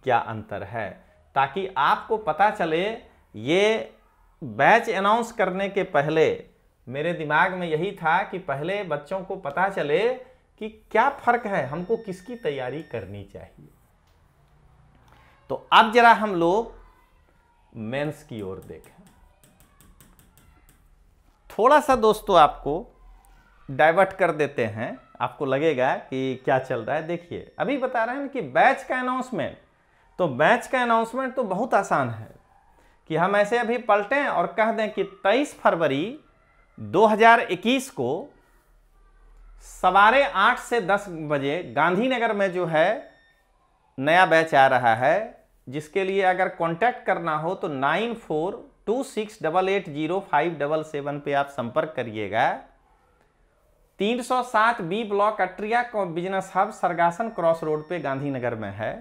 क्या अंतर है ताकि आपको पता चले ये बैच अनाउंस करने के पहले मेरे दिमाग में यही था कि पहले बच्चों को पता चले कि क्या फर्क है हमको किसकी तैयारी करनी चाहिए तो अब जरा हम लोग मेंस की ओर देखें थोड़ा सा दोस्तों आपको डाइवर्ट कर देते हैं आपको लगेगा कि क्या चल रहा है देखिए अभी बता रहे हैं कि बैच का अनाउंसमेंट तो बैच का अनाउंसमेंट तो बहुत आसान है कि हम ऐसे अभी पलटें और कह दें कि 23 फरवरी 2021 को सवारे आठ से दस बजे गांधीनगर में जो है नया बैच आ रहा है जिसके लिए अगर कांटेक्ट करना हो तो nine four two six double eight zero five double seven पर आप संपर्क करिएगा 307 B block Atria business hub Sargasan cross road पे गांधीनगर में है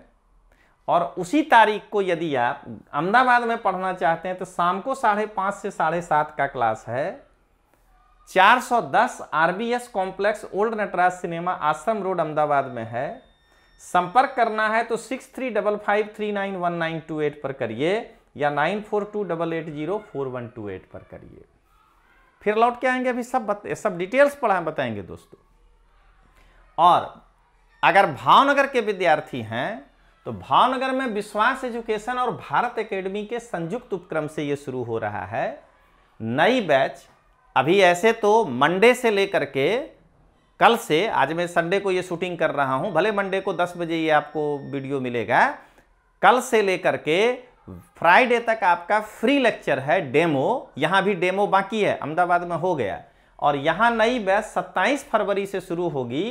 और उसी तारीख को यदि आप अहमदाबाद में पढ़ना चाहते हैं तो शाम को साढ़े पाँच से साढ़े सात का क्लास है 410 RBS complex old Natraj cinema Ashram road Ahmedabad में है संपर्क करना है तो six three double five three nine one nine two eight पर करिए या nine four two double eight zero four one two eight पर करिए फिर लौट के आएंगे अभी सब बत, सब डिटेल्स पढ़ा बताएंगे दोस्तों और अगर भावनगर के विद्यार्थी हैं तो भावनगर में विश्वास एजुकेशन और भारत एकेडमी के संयुक्त उपक्रम से ये शुरू हो रहा है नई बैच अभी ऐसे तो मंडे से लेकर के कल से आज मैं संडे को ये शूटिंग कर रहा हूँ भले मंडे को 10 बजे ये आपको वीडियो मिलेगा कल से लेकर के फ्राइडे तक आपका फ्री लेक्चर है डेमो यहाँ भी डेमो बाकी है अहमदाबाद में हो गया और यहाँ नई बैच 27 फरवरी से शुरू होगी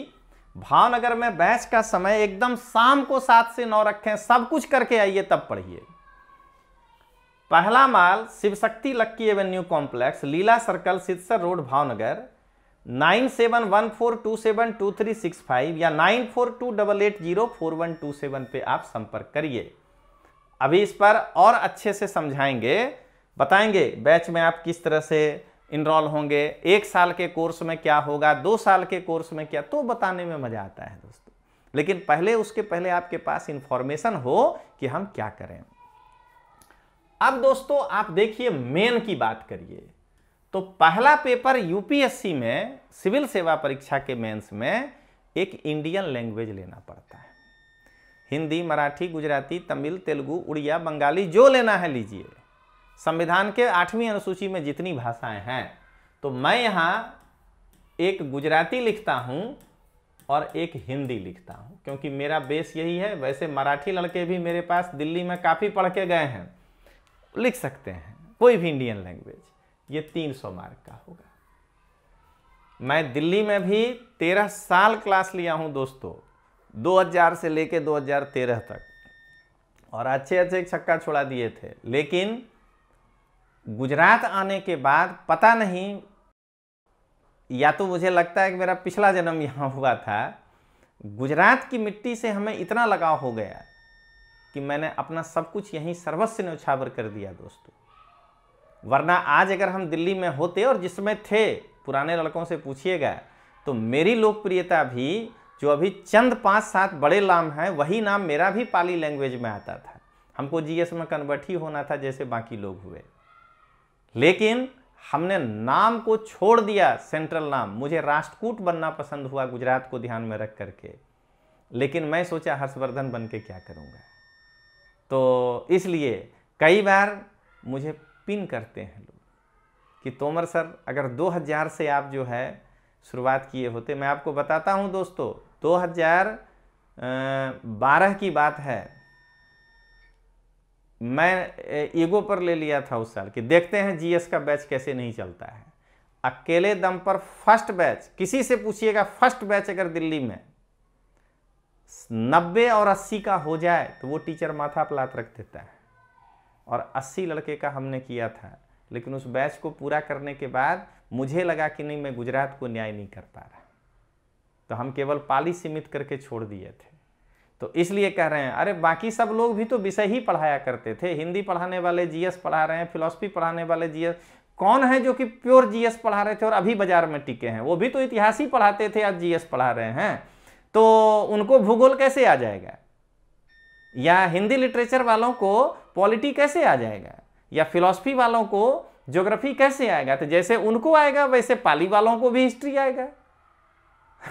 भावनगर में बैच का समय एकदम शाम को सात से नौ रखें सब कुछ करके आइए तब पढ़िए पहला माल Shivshakti lucky avenue complex Leela circle Sirsar road Bhavnagar nine seven one four two seven two three six five या nine four two double eight zero four one two seven पर आप संपर्क करिए अभी इस पर और अच्छे से समझाएंगे बताएंगे बैच में आप किस तरह से इनरोल होंगे एक साल के कोर्स में क्या होगा दो साल के कोर्स में क्या तो बताने में मज़ा आता है दोस्तों लेकिन पहले उसके पहले आपके पास इन्फॉर्मेशन हो कि हम क्या करें अब दोस्तों आप देखिए मेन की बात करिए तो पहला पेपर यूपीएससी में सिविल सेवा परीक्षा के मेंस में एक इंडियन लैंग्वेज लेना पड़ता है हिंदी मराठी गुजराती तमिल तेलुगु उड़िया बंगाली जो लेना है लीजिए संविधान के आठवीं अनुसूची में जितनी भाषाएं हैं तो मैं यहाँ एक गुजराती लिखता हूँ और एक हिंदी लिखता हूँ क्योंकि मेरा बेस यही है वैसे मराठी लड़के भी मेरे पास दिल्ली में काफ़ी पढ़ के गए हैं लिख सकते हैं कोई भी इंडियन लैंग्वेज ये 300 मार्क का होगा मैं दिल्ली में भी 13 साल क्लास लिया हूं दोस्तों 2000 से हजार 2013 तक और अच्छे अच्छे छक्का छोड़ा दिए थे लेकिन गुजरात आने के बाद पता नहीं या तो मुझे लगता है कि मेरा पिछला जन्म यहाँ हुआ था गुजरात की मिट्टी से हमें इतना लगाव हो गया कि मैंने अपना सब कुछ यहीं सर्वस्व न्यौछावर कर दिया दोस्तों वरना आज अगर हम दिल्ली में होते और जिसमें थे पुराने लड़कों से पूछिएगा तो मेरी लोकप्रियता भी जो अभी चंद पाँच सात बड़े नाम हैं वही नाम मेरा भी पाली लैंग्वेज में आता था हमको जीएस में कन्वर्ट ही होना था जैसे बाकी लोग हुए लेकिन हमने नाम को छोड़ दिया सेंट्रल नाम मुझे राष्ट्रकूट बनना पसंद हुआ गुजरात को ध्यान में रख करके लेकिन मैं सोचा हर्षवर्धन बन के क्या करूँगा तो इसलिए कई बार मुझे पिन करते हैं लोग कि तोमर सर अगर 2000 से आप जो है शुरुआत किए होते मैं आपको बताता हूं दोस्तों 2012 की बात है मैं ईगो पर ले लिया था उस साल कि देखते हैं जीएस का बैच कैसे नहीं चलता है अकेले दम पर फर्स्ट बैच किसी से पूछिएगा फर्स्ट बैच अगर दिल्ली में नब्बे और अस्सी का हो जाए तो वो टीचर माथा पलात रख देता है और अस्सी लड़के का हमने किया था लेकिन उस बैच को पूरा करने के बाद मुझे लगा कि नहीं मैं गुजरात को न्याय नहीं कर पा रहा तो हम केवल पाली सीमित करके छोड़ दिए थे तो इसलिए कह रहे हैं अरे बाकी सब लोग भी तो विषय ही पढ़ाया करते थे हिंदी पढ़ाने वाले जीएस पढ़ा रहे हैं फिलोसफी पढ़ाने वाले जीएस कौन है जो कि प्योर जीएस पढ़ा रहे थे और अभी बाजार में टिके हैं वो भी तो इतिहास ही पढ़ाते थे आज जीएस पढ़ा रहे हैं तो उनको भूगोल कैसे आ जाएगा या हिंदी लिटरेचर वालों को पॉलिटी कैसे आ जाएगा या फिलॉसफी वालों को ज्योग्राफी कैसे आएगा तो जैसे उनको आएगा वैसे पाली वालों को भी हिस्ट्री आएगा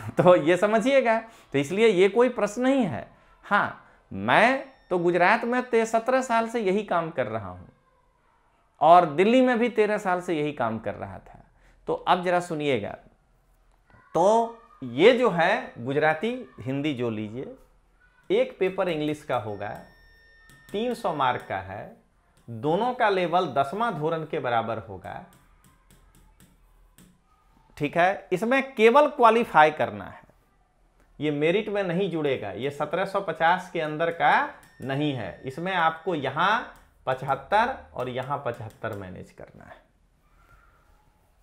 तो ये समझिएगा तो इसलिए ये कोई प्रश्न नहीं है हाँ मैं तो गुजरात में ते सत्रह साल से यही काम कर रहा हूँ और दिल्ली में भी तेरह साल से यही काम कर रहा था तो अब जरा सुनिएगा तो ये जो है गुजराती हिंदी जो लीजिए एक पेपर इंग्लिश का होगा 300 मार्क का है दोनों का लेवल दसवां धोरण के बराबर होगा ठीक है इसमें केवल क्वालिफाई करना है ये मेरिट में नहीं जुड़ेगा ये 1750 के अंदर का नहीं है इसमें आपको यहाँ 75 और यहाँ 75 मैनेज करना है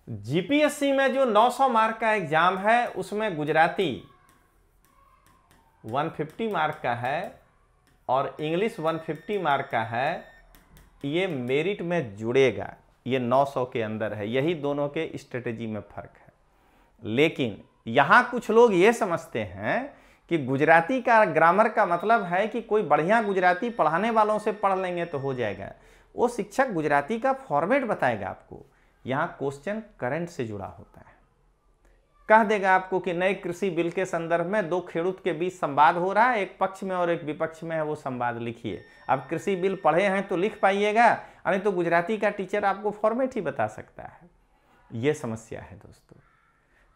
जीपीएससी में जो 900 मार्क का एग्जाम है उसमें गुजराती 150 मार्क का है और इंग्लिश 150 मार्क का है ये मेरिट में जुड़ेगा ये 900 के अंदर है यही दोनों के स्ट्रेटेजी में फर्क है लेकिन यहाँ कुछ लोग ये समझते हैं कि गुजराती का ग्रामर का मतलब है कि कोई बढ़िया गुजराती पढ़ाने वालों से पढ़ लेंगे तो हो जाएगा वो शिक्षक गुजराती का फॉर्मेट बताएगा आपको यहाँ क्वेश्चन करंट से जुड़ा होता है कह देगा आपको कि नए कृषि बिल के संदर्भ में दो खेडूत के बीच संवाद हो रहा है एक पक्ष में और एक विपक्ष में है वो संवाद लिखिए अब कृषि बिल पढ़े हैं तो लिख पाइएगा अरे तो गुजराती का टीचर आपको फॉर्मेट ही बता सकता है ये समस्या है दोस्तों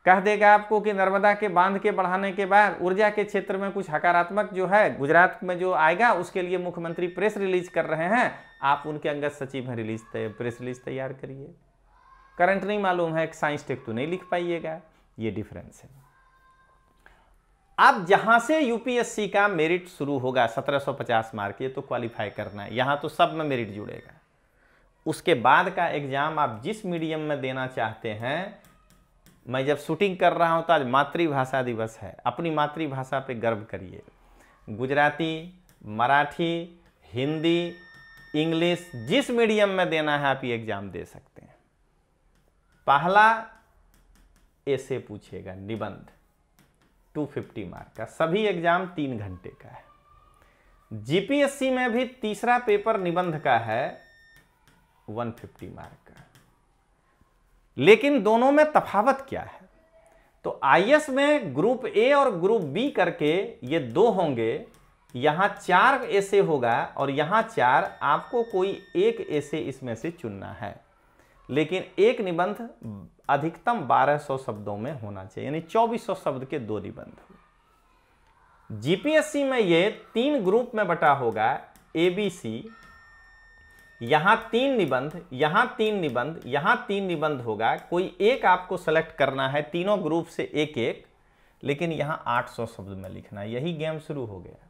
कह देगा आपको कि नर्मदा के बांध के बढ़ाने के बाद ऊर्जा के क्षेत्र में कुछ हकारात्मक जो है गुजरात में जो आएगा उसके लिए मुख्यमंत्री प्रेस रिलीज कर रहे हैं आप उनके अंगत सचिव हैं रिलीज प्रेस रिलीज तैयार करिए करंट नहीं मालूम है साइंस टेक तो नहीं लिख पाइएगा ये डिफरेंस है अब जहां से यूपीएससी का मेरिट शुरू होगा 1750 मार्क ये तो क्वालिफाई करना है यहां तो सब में मेरिट जुड़ेगा उसके बाद का एग्जाम आप जिस मीडियम में देना चाहते हैं मैं जब शूटिंग कर रहा हूं तो आज मातृभाषा दिवस है अपनी मातृभाषा पे गर्व करिए गुजराती मराठी हिंदी इंग्लिश जिस मीडियम में देना है आप ये एग्ज़ाम दे सकते पहला ऐसे पूछेगा निबंध 250 मार्क का सभी एग्जाम तीन घंटे का है जीपीएससी में भी तीसरा पेपर निबंध का है 150 मार्क का लेकिन दोनों में तफावत क्या है तो आईएएस में ग्रुप ए और ग्रुप बी करके ये दो होंगे यहां चार ऐसे होगा और यहां चार आपको कोई एक ऐसे इसमें से चुनना है लेकिन एक निबंध अधिकतम 1200 शब्दों में होना चाहिए यानी 2400 शब्द के दो निबंध जीपीएससी में ये तीन ग्रुप में बटा होगा ए बी सी यहां तीन निबंध यहां तीन निबंध यहां तीन निबंध होगा कोई एक आपको सेलेक्ट करना है तीनों ग्रुप से एक एक लेकिन यहां 800 शब्द में लिखना यही गेम शुरू हो गया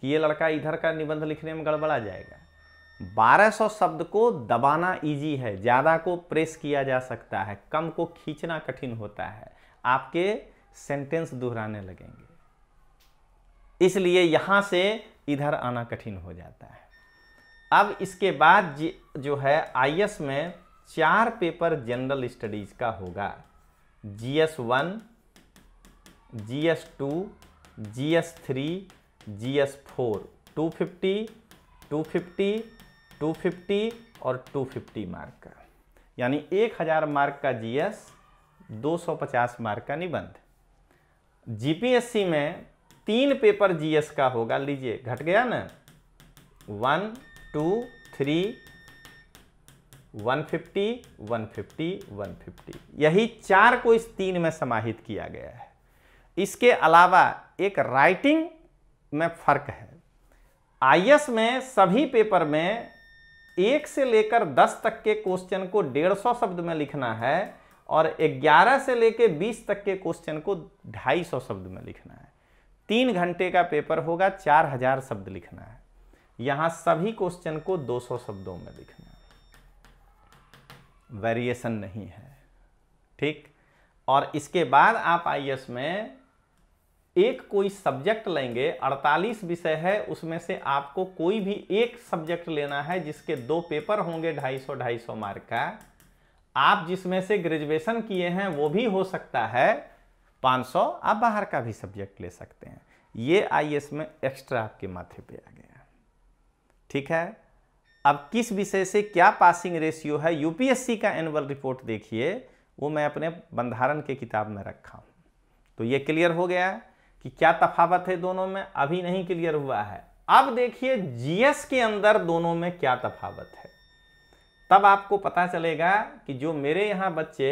कि ये लड़का इधर का निबंध लिखने में गड़बड़ा जाएगा 1200 शब्द को दबाना इजी है ज़्यादा को प्रेस किया जा सकता है कम को खींचना कठिन होता है आपके सेंटेंस दोहराने लगेंगे इसलिए यहाँ से इधर आना कठिन हो जाता है अब इसके बाद जो है आईएस में चार पेपर जनरल स्टडीज का होगा G S one G S two G S three G S four two fifty two fifty 250 और 250 मार्क का यानी 1000 मार्क का जीएस 250 मार्क का निबंध जीपीएससी में तीन पेपर जीएस का होगा लीजिए घट गया ना one two three one fifty one fifty one fifty यही चार को इस तीन में समाहित किया गया है इसके अलावा एक राइटिंग में फर्क है आईएस में सभी पेपर में एक से लेकर दस तक के क्वेश्चन को डेढ़ सौ शब्द में लिखना है और ग्यारह से लेकर बीस तक के क्वेश्चन को ढाई सौ शब्द में लिखना है तीन घंटे का पेपर होगा चार हजार शब्द लिखना है यहां सभी क्वेश्चन को दो सौ शब्दों में लिखना है वेरिएशन नहीं है ठीक और इसके बाद आप आई में एक कोई सब्जेक्ट लेंगे 48 विषय है उसमें से आपको कोई भी एक सब्जेक्ट लेना है जिसके दो पेपर होंगे 250 250 मार्क का आप जिसमें से ग्रेजुएशन किए हैं वो भी हो सकता है 500 आप बाहर का भी सब्जेक्ट ले सकते हैं ये एस में एक्स्ट्रा आपके माथे पे आ गया ठीक है अब किस विषय से क्या पासिंग रेशियो है यूपीएससी का एनुअल रिपोर्ट देखिए वो मैं अपने बंधारण के किताब में रखा हूँ तो ये क्लियर हो गया है कि क्या तफावत है दोनों में अभी नहीं क्लियर हुआ है अब देखिए जीएस के अंदर दोनों में क्या तफावत है तब आपको पता चलेगा कि जो मेरे यहाँ बच्चे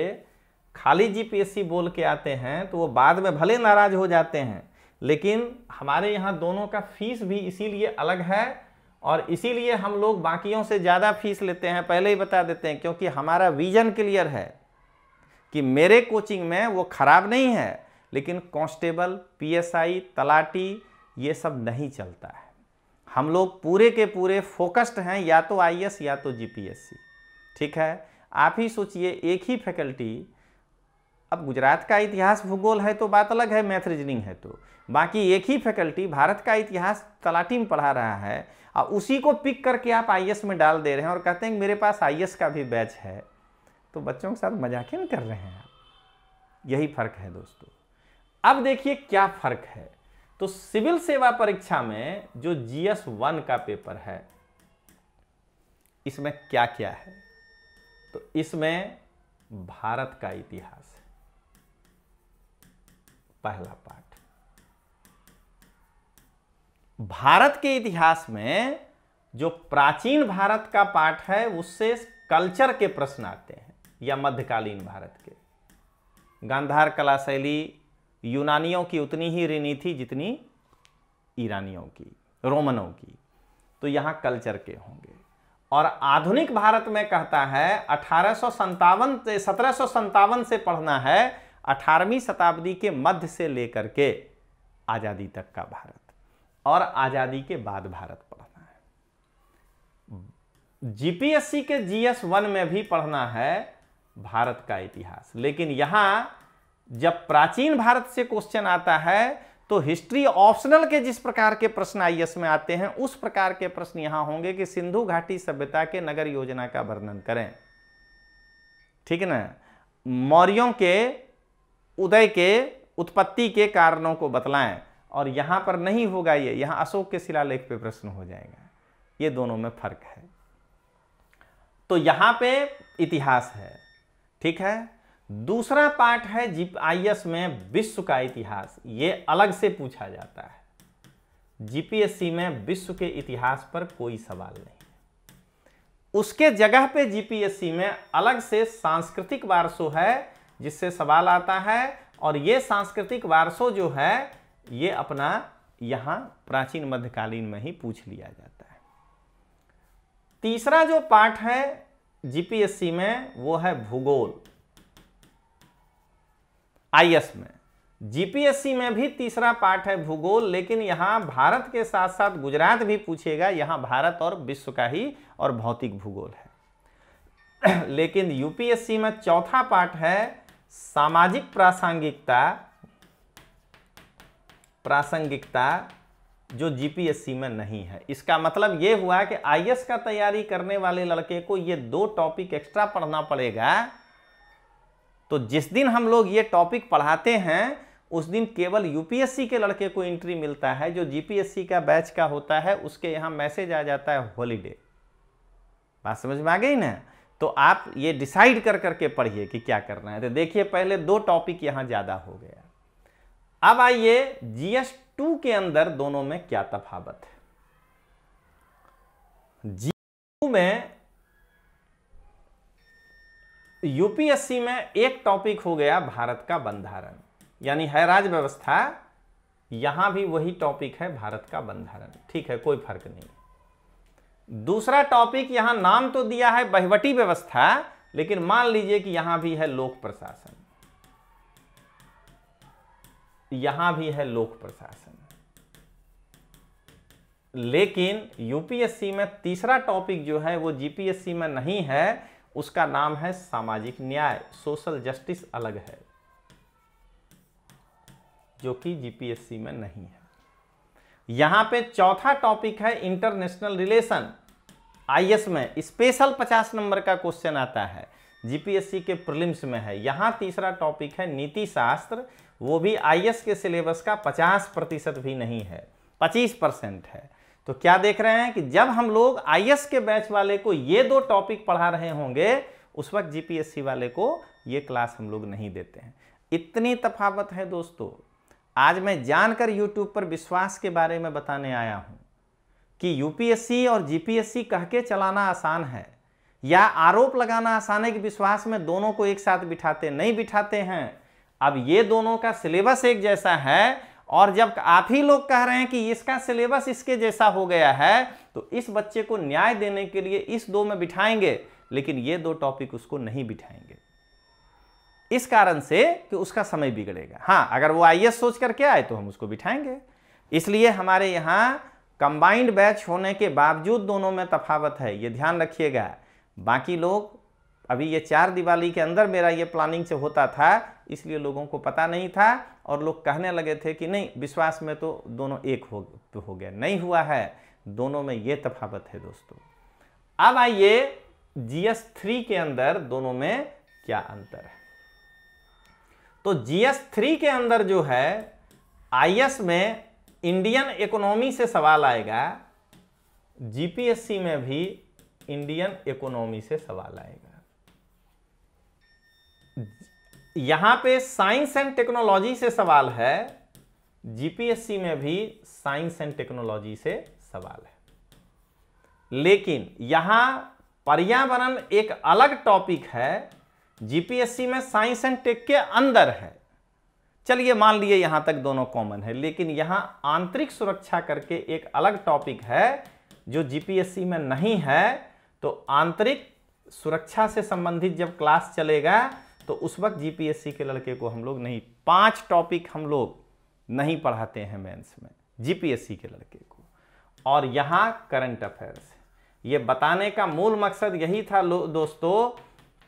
खाली जीपीएससी बोल के आते हैं तो वो बाद में भले नाराज हो जाते हैं लेकिन हमारे यहाँ दोनों का फीस भी इसीलिए अलग है और इसीलिए हम लोग बाकियों से ज़्यादा फीस लेते हैं पहले ही बता देते हैं क्योंकि हमारा विजन क्लियर है कि मेरे कोचिंग में वो ख़राब नहीं है लेकिन कांस्टेबल पीएसआई तलाटी ये सब नहीं चलता है हम लोग पूरे के पूरे फोकस्ड हैं या तो आईएएस या तो जीपीएससी ठीक है आप ही सोचिए एक ही फैकल्टी अब गुजरात का इतिहास भूगोल है तो बात अलग है मैथ रीजनिंग है तो बाकी एक ही फैकल्टी भारत का इतिहास तलाटी में पढ़ा रहा है और उसी को पिक करके आप आई में डाल दे रहे हैं और कहते हैं मेरे पास आई का भी बैच है तो बच्चों के साथ मजाक ही कर रहे हैं आप यही फ़र्क है दोस्तों अब देखिए क्या फर्क है तो सिविल सेवा परीक्षा में जो जीएस वन का पेपर है इसमें क्या क्या है तो इसमें भारत का इतिहास है पहला पाठ भारत के इतिहास में जो प्राचीन भारत का पाठ है उससे कल्चर के प्रश्न आते हैं या मध्यकालीन भारत के गांधार कला शैली यूनानियों की उतनी ही ऋणी थी जितनी ईरानियों की रोमनों की तो यहाँ कल्चर के होंगे और आधुनिक भारत में कहता है अठारह से सत्रह से पढ़ना है अठारहवीं शताब्दी के मध्य से लेकर के आज़ादी तक का भारत और आज़ादी के बाद भारत पढ़ना है जीपीएससी के जीएस वन में भी पढ़ना है भारत का इतिहास लेकिन यहाँ जब प्राचीन भारत से क्वेश्चन आता है तो हिस्ट्री ऑप्शनल के जिस प्रकार के प्रश्न आईएस में आते हैं उस प्रकार के प्रश्न यहां होंगे कि सिंधु घाटी सभ्यता के नगर योजना का वर्णन करें ठीक ना मौर्यों के उदय के उत्पत्ति के कारणों को बतलाएं और यहां पर नहीं होगा ये यहां अशोक के शिलालेख पे प्रश्न हो जाएगा ये दोनों में फर्क है तो यहां पे इतिहास है ठीक है दूसरा पार्ट है जी जीआईएस में विश्व का इतिहास ये अलग से पूछा जाता है जीपीएससी में विश्व के इतिहास पर कोई सवाल नहीं उसके जगह पे जीपीएससी में अलग से सांस्कृतिक वारसो है जिससे सवाल आता है और ये सांस्कृतिक वारसो जो है ये अपना यहाँ प्राचीन मध्यकालीन में ही पूछ लिया जाता है तीसरा जो पाठ है जीपीएससी में वो है भूगोल आईएस में जीपीएससी में भी तीसरा पार्ट है भूगोल लेकिन यहाँ भारत के साथ साथ गुजरात भी पूछेगा यहाँ भारत और विश्व का ही और भौतिक भूगोल है लेकिन यूपीएससी में चौथा पार्ट है सामाजिक प्रासंगिकता प्रासंगिकता जो जीपीएससी में नहीं है इसका मतलब ये हुआ कि आईएएस का तैयारी करने वाले लड़के को ये दो टॉपिक एक्स्ट्रा पढ़ना पड़ेगा तो जिस दिन हम लोग ये टॉपिक पढ़ाते हैं उस दिन केवल यूपीएससी के लड़के को एंट्री मिलता है जो जीपीएससी का बैच का होता है उसके यहाँ मैसेज आ जाता है हॉलीडे बात समझ में आ गई ना तो आप ये डिसाइड कर करके पढ़िए कि क्या करना है तो देखिए पहले दो टॉपिक यहाँ ज़्यादा हो गया अब आइए जी एस टू के अंदर दोनों में क्या तफावत है जी में यूपीएससी में एक टॉपिक हो गया भारत का बंधारण यानी है राज व्यवस्था यहां भी वही टॉपिक है भारत का बंधारण ठीक है कोई फर्क नहीं दूसरा टॉपिक यहां नाम तो दिया है बहवटी व्यवस्था लेकिन मान लीजिए कि यहां भी है लोक प्रशासन यहां भी है लोक प्रशासन लेकिन यूपीएससी में तीसरा टॉपिक जो है वो जीपीएससी में नहीं है उसका नाम है सामाजिक न्याय सोशल जस्टिस अलग है जो कि जीपीएससी में नहीं है यहां पे चौथा टॉपिक है इंटरनेशनल रिलेशन आईएस में स्पेशल 50 नंबर का क्वेश्चन आता है जीपीएससी के प्रिलिम्स में है यहां तीसरा टॉपिक है नीति शास्त्र वो भी आईएस के सिलेबस का 50 प्रतिशत भी नहीं है 25 परसेंट है तो क्या देख रहे हैं कि जब हम लोग आई के बैच वाले को ये दो टॉपिक पढ़ा रहे होंगे उस वक्त जीपीएससी वाले को ये क्लास हम लोग नहीं देते हैं इतनी तफावत है दोस्तों आज मैं जानकर यूट्यूब पर विश्वास के बारे में बताने आया हूँ कि यूपीएससी और जीपीएससी कह के चलाना आसान है या आरोप लगाना आसान है कि विश्वास में दोनों को एक साथ बिठाते नहीं बिठाते हैं अब ये दोनों का सिलेबस एक जैसा है और जब आप ही लोग कह रहे हैं कि इसका सिलेबस इसके जैसा हो गया है तो इस बच्चे को न्याय देने के लिए इस दो में बिठाएंगे लेकिन ये दो टॉपिक उसको नहीं बिठाएंगे इस कारण से कि उसका समय बिगड़ेगा हाँ अगर वो आई सोच करके आए तो हम उसको बिठाएंगे इसलिए हमारे यहाँ कंबाइंड बैच होने के बावजूद दोनों में तफावत है ये ध्यान रखिएगा बाकी लोग अभी ये चार दिवाली के अंदर मेरा ये प्लानिंग से होता था इसलिए लोगों को पता नहीं था और लोग कहने लगे थे कि नहीं विश्वास में तो दोनों एक हो हो गया नहीं हुआ है दोनों में ये तफावत है दोस्तों अब आइए जीएस थ्री के अंदर दोनों में क्या अंतर है तो जीएस थ्री के अंदर जो है आई में इंडियन इकोनॉमी से सवाल आएगा जीपीएससी में भी इंडियन इकोनॉमी से सवाल आएगा यहां पे साइंस एंड टेक्नोलॉजी से सवाल है जीपीएससी में भी साइंस एंड टेक्नोलॉजी से सवाल है लेकिन यहां पर्यावरण एक अलग टॉपिक है जीपीएससी में साइंस एंड टेक के अंदर है चलिए मान लिए यहां तक दोनों कॉमन है लेकिन यहां आंतरिक सुरक्षा करके एक अलग टॉपिक है जो जीपीएससी में नहीं है तो आंतरिक सुरक्षा से संबंधित जब क्लास चलेगा तो उस वक्त जीपीएससी के लड़के को हम लोग नहीं पांच टॉपिक हम लोग नहीं पढ़ाते हैं मेंस में जीपीएससी के लड़के को और यहाँ करंट अफेयर्स ये बताने का मूल मकसद यही था दोस्तों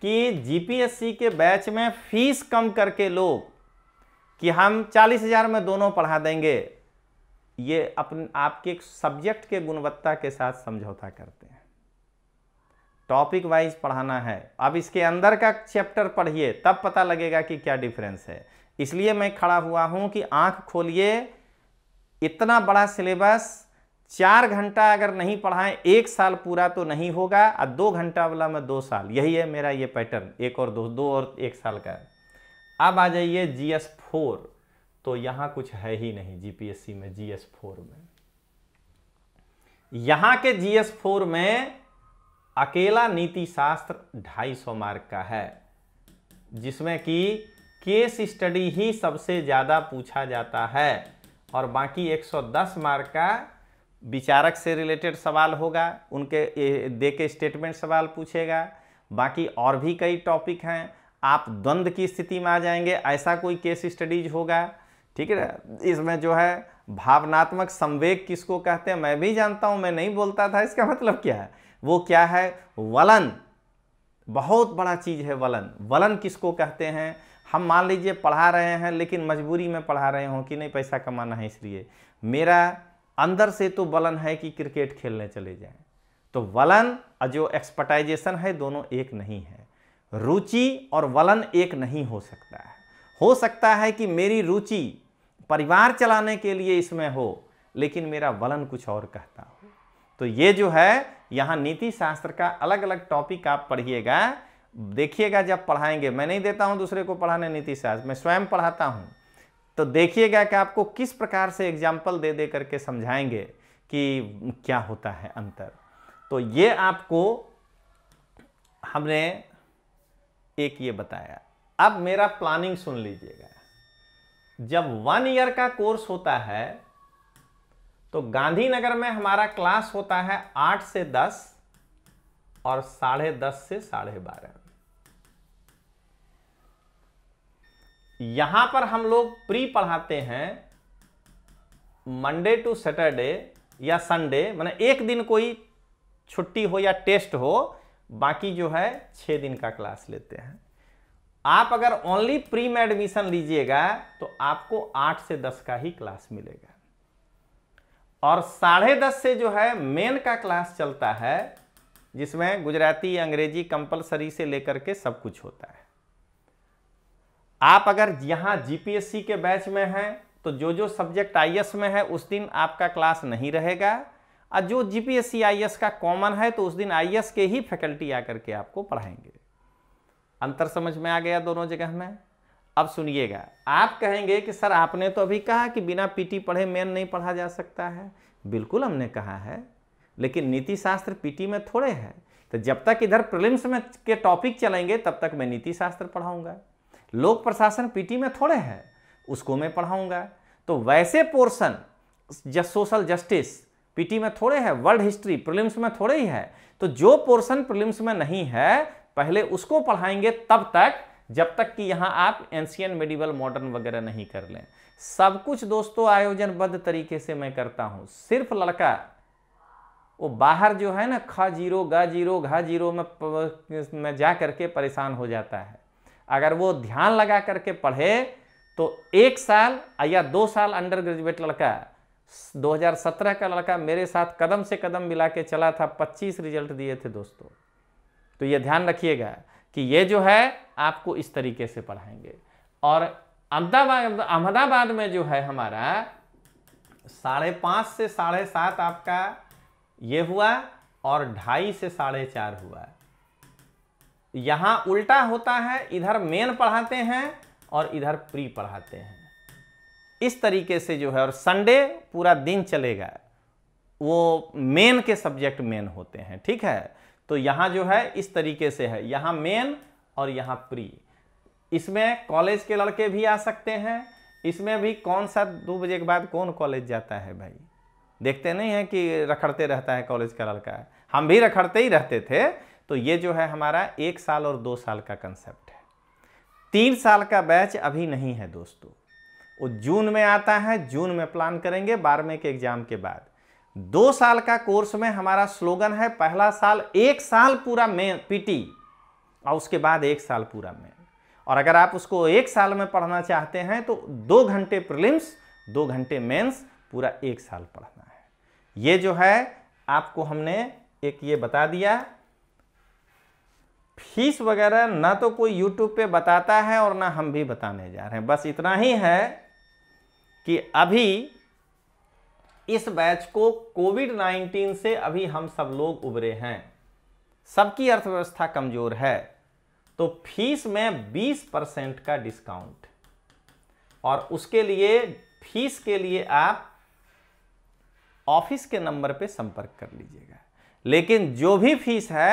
कि जीपीएससी के बैच में फीस कम करके लोग कि हम चालीस हज़ार में दोनों पढ़ा देंगे ये अपने आपके सब्जेक्ट के गुणवत्ता के साथ समझौता करते हैं टॉपिक वाइज पढ़ाना है अब इसके अंदर का चैप्टर पढ़िए तब पता लगेगा कि क्या डिफरेंस है इसलिए मैं खड़ा हुआ हूँ कि आंख खोलिए इतना बड़ा सिलेबस चार घंटा अगर नहीं पढ़ाएं एक साल पूरा तो नहीं होगा और दो घंटा वाला में दो साल यही है मेरा ये पैटर्न एक और दो दो और एक साल का अब आ जाइए जी एस फोर तो यहाँ कुछ है ही नहीं जी पी एस सी में जी एस फोर में यहाँ के जी एस फोर में अकेला नीति शास्त्र 250 मार्क का है जिसमें कि केस स्टडी ही सबसे ज़्यादा पूछा जाता है और बाकी 110 मार्क का विचारक से रिलेटेड सवाल होगा उनके दे के स्टेटमेंट सवाल पूछेगा बाकी और भी कई टॉपिक हैं आप द्वंद्व की स्थिति में आ जाएंगे ऐसा कोई केस स्टडीज होगा ठीक है इसमें जो है भावनात्मक संवेग किसको कहते हैं मैं भी जानता हूँ मैं नहीं बोलता था इसका मतलब क्या है वो क्या है वलन बहुत बड़ा चीज़ है वलन वलन किसको कहते हैं हम मान लीजिए पढ़ा रहे हैं लेकिन मजबूरी में पढ़ा रहे हों कि नहीं पैसा कमाना है इसलिए मेरा अंदर से तो वलन है कि क्रिकेट खेलने चले जाएं तो वलन और जो एक्सपर्टाइजेशन है दोनों एक नहीं है रुचि और वलन एक नहीं हो सकता है हो सकता है कि मेरी रुचि परिवार चलाने के लिए इसमें हो लेकिन मेरा वलन कुछ और कहता हो तो ये जो है यहाँ नीति शास्त्र का अलग अलग टॉपिक आप पढ़िएगा देखिएगा जब पढ़ाएंगे मैं नहीं देता हूँ दूसरे को पढ़ाने नीति शास्त्र मैं स्वयं पढ़ाता हूँ तो देखिएगा कि आपको किस प्रकार से एग्जाम्पल दे दे करके समझाएंगे कि क्या होता है अंतर तो ये आपको हमने एक ये बताया अब मेरा प्लानिंग सुन लीजिएगा जब वन ईयर का कोर्स होता है तो गांधीनगर में हमारा क्लास होता है आठ से दस और साढ़े दस से साढ़े बारह यहां पर हम लोग प्री पढ़ाते हैं मंडे टू सैटरडे या संडे मैंने एक दिन कोई छुट्टी हो या टेस्ट हो बाकी जो है छह दिन का क्लास लेते हैं आप अगर ओनली प्री में एडमिशन लीजिएगा तो आपको आठ से दस का ही क्लास मिलेगा और साढ़े दस से जो है मेन का क्लास चलता है जिसमें गुजराती अंग्रेजी कंपलसरी से लेकर के सब कुछ होता है आप अगर यहाँ जीपीएससी के बैच में हैं तो जो जो सब्जेक्ट आई में है उस दिन आपका क्लास नहीं रहेगा और जो जीपीएससी पी का कॉमन है तो उस दिन आई के ही फैकल्टी आकर के आपको पढ़ाएंगे अंतर समझ में आ गया दोनों जगह में अब सुनिएगा आप कहेंगे कि सर आपने तो अभी कहा कि बिना पीटी पढ़े मेन नहीं पढ़ा जा सकता है बिल्कुल हमने कहा है लेकिन नीति शास्त्र पीटी में थोड़े हैं तो जब तक इधर प्रिलिम्स में के टॉपिक चलेंगे तब तक मैं नीति शास्त्र पढ़ाऊंगा लोक प्रशासन पीटी में थोड़े हैं उसको मैं पढ़ाऊंगा तो वैसे पोर्शन जस सोशल जस्टिस पीटी में थोड़े हैं वर्ल्ड हिस्ट्री प्रिलिम्स में थोड़े ही है तो जो पोर्शन प्रिलिम्स में नहीं है पहले उसको पढ़ाएंगे तब तक जब तक कि यहाँ आप एंशियन मेडिवल मॉडर्न वगैरह नहीं कर लें सब कुछ दोस्तों आयोजनबद्ध तरीके से मैं करता हूँ सिर्फ लड़का वो बाहर जो है ना खा जीरो गा जीरो घा जीरो में में जा करके परेशान हो जाता है अगर वो ध्यान लगा करके पढ़े तो एक साल या दो साल अंडर ग्रेजुएट लड़का 2017 का लड़का मेरे साथ कदम से कदम मिला के चला था 25 रिजल्ट दिए थे दोस्तों तो ये ध्यान रखिएगा कि ये जो है आपको इस तरीके से पढ़ाएंगे और अहमदाबाद अहमदाबाद में जो है हमारा साढ़े पाँच से साढ़े सात आपका ये हुआ और ढाई से साढ़े चार हुआ यहाँ उल्टा होता है इधर मेन पढ़ाते हैं और इधर प्री पढ़ाते हैं इस तरीके से जो है और संडे पूरा दिन चलेगा वो मेन के सब्जेक्ट मेन होते हैं ठीक है तो यहाँ जो है इस तरीके से है यहाँ मेन और यहाँ प्री इसमें कॉलेज के लड़के भी आ सकते हैं इसमें भी कौन सा दो बजे के बाद कौन कॉलेज जाता है भाई देखते नहीं हैं कि रखड़ते रहता है कॉलेज का लड़का हम भी रखड़ते ही रहते थे तो ये जो है हमारा एक साल और दो साल का कंसेप्ट है तीन साल का बैच अभी नहीं है दोस्तों वो जून में आता है जून में प्लान करेंगे बारहवें के एग्जाम के बाद दो साल का कोर्स में हमारा स्लोगन है पहला साल एक साल पूरा में पीटी और उसके बाद एक साल पूरा में और अगर आप उसको एक साल में पढ़ना चाहते हैं तो दो घंटे प्रिलिम्स दो घंटे मेंस पूरा एक साल पढ़ना है ये जो है आपको हमने एक ये बता दिया फीस वगैरह ना तो कोई यूट्यूब पे बताता है और ना हम भी बताने जा रहे हैं बस इतना ही है कि अभी इस बैच को कोविड 19 से अभी हम सब लोग उभरे हैं सबकी अर्थव्यवस्था कमज़ोर है तो फीस में 20 परसेंट का डिस्काउंट और उसके लिए फीस के लिए आप ऑफिस के नंबर पे संपर्क कर लीजिएगा लेकिन जो भी फीस है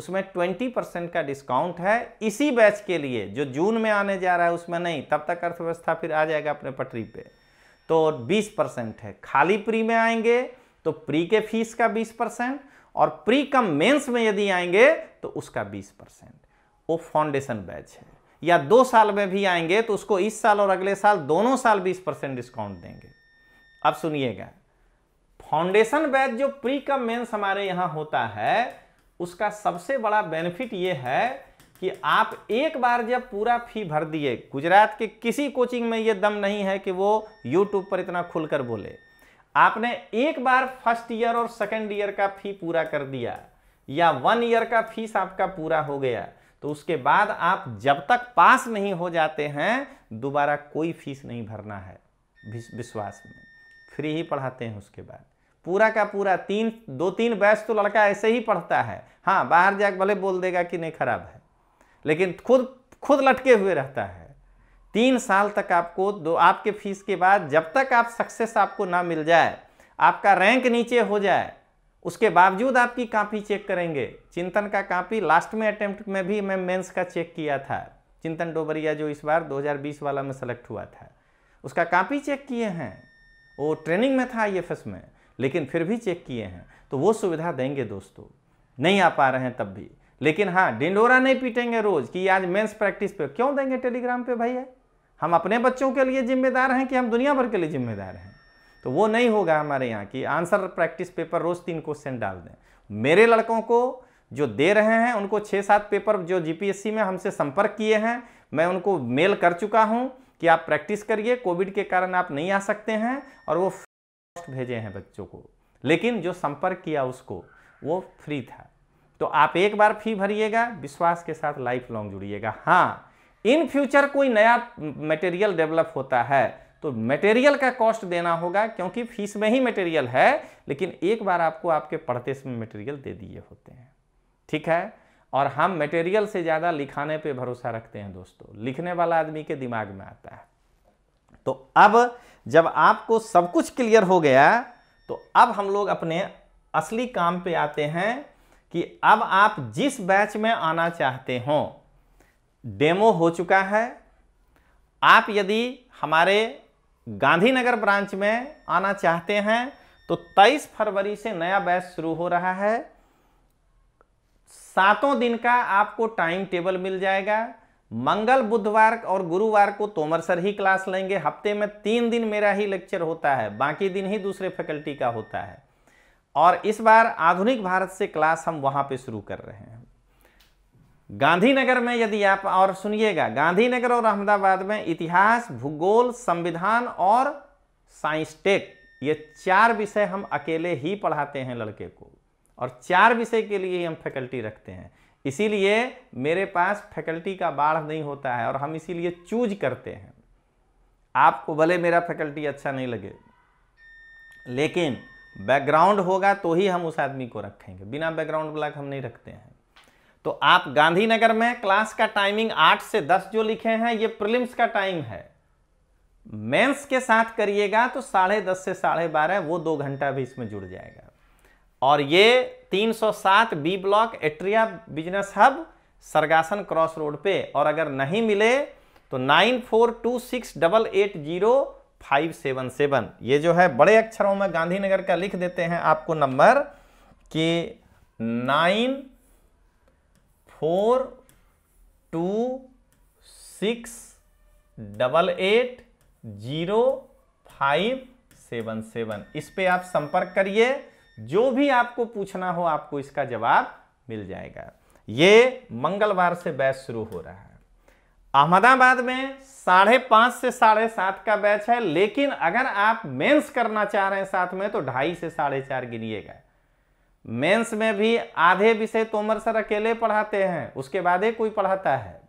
उसमें 20 परसेंट का डिस्काउंट है इसी बैच के लिए जो जून में आने जा रहा है उसमें नहीं तब तक अर्थव्यवस्था फिर आ जाएगा अपने पटरी पे तो 20 परसेंट है खाली प्री में आएंगे तो प्री के फीस का 20 परसेंट और प्री कम मेंस में यदि आएंगे तो उसका 20 परसेंट वो फाउंडेशन बैच है या दो साल में भी आएंगे तो उसको इस साल और अगले साल दोनों साल बीस परसेंट डिस्काउंट देंगे अब सुनिएगा फाउंडेशन बैच जो प्री कम मेन्स हमारे यहां होता है उसका सबसे बड़ा बेनिफिट ये है कि आप एक बार जब पूरा फी भर दिए गुजरात के किसी कोचिंग में ये दम नहीं है कि वो यूट्यूब पर इतना खुलकर बोले आपने एक बार फर्स्ट ईयर और सेकेंड ईयर का फी पूरा कर दिया या वन ईयर का फीस आपका पूरा हो गया तो उसके बाद आप जब तक पास नहीं हो जाते हैं दोबारा कोई फीस नहीं भरना है विश्वास में फ्री ही पढ़ाते हैं उसके बाद पूरा का पूरा तीन दो तीन बैच तो लड़का ऐसे ही पढ़ता है हाँ बाहर जाकर भले बोल देगा कि नहीं खराब है लेकिन खुद खुद लटके हुए रहता है तीन साल तक आपको दो आपके फीस के बाद जब तक आप सक्सेस आपको ना मिल जाए आपका रैंक नीचे हो जाए उसके बावजूद आपकी कापी चेक करेंगे चिंतन का कापी लास्ट में अटेम्प्ट में भी मैं मेंस का चेक किया था चिंतन डोबरिया जो इस बार 2020 वाला में सेलेक्ट हुआ था उसका कापी चेक किए हैं वो ट्रेनिंग में था आई में लेकिन फिर भी चेक किए हैं तो वो सुविधा देंगे दोस्तों नहीं आ पा रहे हैं तब भी लेकिन हाँ डिंडोरा नहीं पीटेंगे रोज कि आज मेन्स प्रैक्टिस पे क्यों देंगे टेलीग्राम पर भैया हम अपने बच्चों के लिए जिम्मेदार हैं कि हम दुनिया भर के लिए जिम्मेदार हैं तो वो नहीं होगा हमारे यहाँ कि आंसर प्रैक्टिस पेपर रोज़ तीन क्वेश्चन डाल दें मेरे लड़कों को जो दे रहे हैं उनको छः सात पेपर जो जीपीएससी में हमसे संपर्क किए हैं मैं उनको मेल कर चुका हूँ कि आप प्रैक्टिस करिए कोविड के कारण आप नहीं आ सकते हैं और वो कॉस्ट भेजे हैं बच्चों को लेकिन जो संपर्क किया उसको वो फ्री था तो आप एक बार फी भरिएगा विश्वास के साथ लाइफ लॉन्ग जुड़िएगा हाँ इन फ्यूचर कोई नया मटेरियल डेवलप होता है तो मटेरियल का कॉस्ट देना होगा क्योंकि फीस में ही मटेरियल है लेकिन एक बार आपको आपके पढ़ते समय मटेरियल दे दिए होते हैं ठीक है और हम मटेरियल से ज़्यादा लिखाने पे भरोसा रखते हैं दोस्तों लिखने वाला आदमी के दिमाग में आता है तो अब जब आपको सब कुछ क्लियर हो गया तो अब हम लोग अपने असली काम पर आते हैं कि अब आप जिस बैच में आना चाहते हो डेमो हो चुका है आप यदि हमारे गांधीनगर ब्रांच में आना चाहते हैं तो 23 फरवरी से नया बैच शुरू हो रहा है सातों दिन का आपको टाइम टेबल मिल जाएगा मंगल बुधवार और गुरुवार को तोमर सर ही क्लास लेंगे हफ्ते में तीन दिन मेरा ही लेक्चर होता है बाकी दिन ही दूसरे फैकल्टी का होता है और इस बार आधुनिक भारत से क्लास हम वहाँ पे शुरू कर रहे हैं गांधीनगर में यदि आप और सुनिएगा गांधीनगर और अहमदाबाद में इतिहास भूगोल संविधान और साइंस टेक ये चार विषय हम अकेले ही पढ़ाते हैं लड़के को और चार विषय के लिए ही हम फैकल्टी रखते हैं इसीलिए मेरे पास फैकल्टी का बाढ़ नहीं होता है और हम इसीलिए चूज करते हैं आपको भले मेरा फैकल्टी अच्छा नहीं लगे लेकिन बैकग्राउंड होगा तो ही हम उस आदमी को रखेंगे बिना बैकग्राउंड ब्लैक हम नहीं रखते हैं तो आप गांधीनगर में क्लास का टाइमिंग आठ से दस जो लिखे हैं ये प्रिलिम्स का टाइम है मेंस के साथ करिएगा तो साढ़े दस से साढ़े बारह वो दो घंटा भी इसमें जुड़ जाएगा और ये 307 B block Atria business hub Sargasan cross road पे और अगर नहीं मिले तो nine four two six double eight zero five seven seven ये जो है बड़े अक्षरों में गांधीनगर का लिख देते हैं आपको नंबर कि nine four two six double eight zero five seven seven इस पे आप संपर्क करिए जो भी आपको पूछना हो आपको इसका जवाब मिल जाएगा ये मंगलवार से बैच शुरू हो रहा है अहमदाबाद में साढ़े पाँच से साढ़े सात का बैच है लेकिन अगर आप मेंस करना चाह रहे हैं साथ में तो ढाई से साढ़े चार गिनिएगा मेंस में भी आधे विषय तोमर सर अकेले पढ़ाते हैं उसके बाद ही कोई पढ़ाता है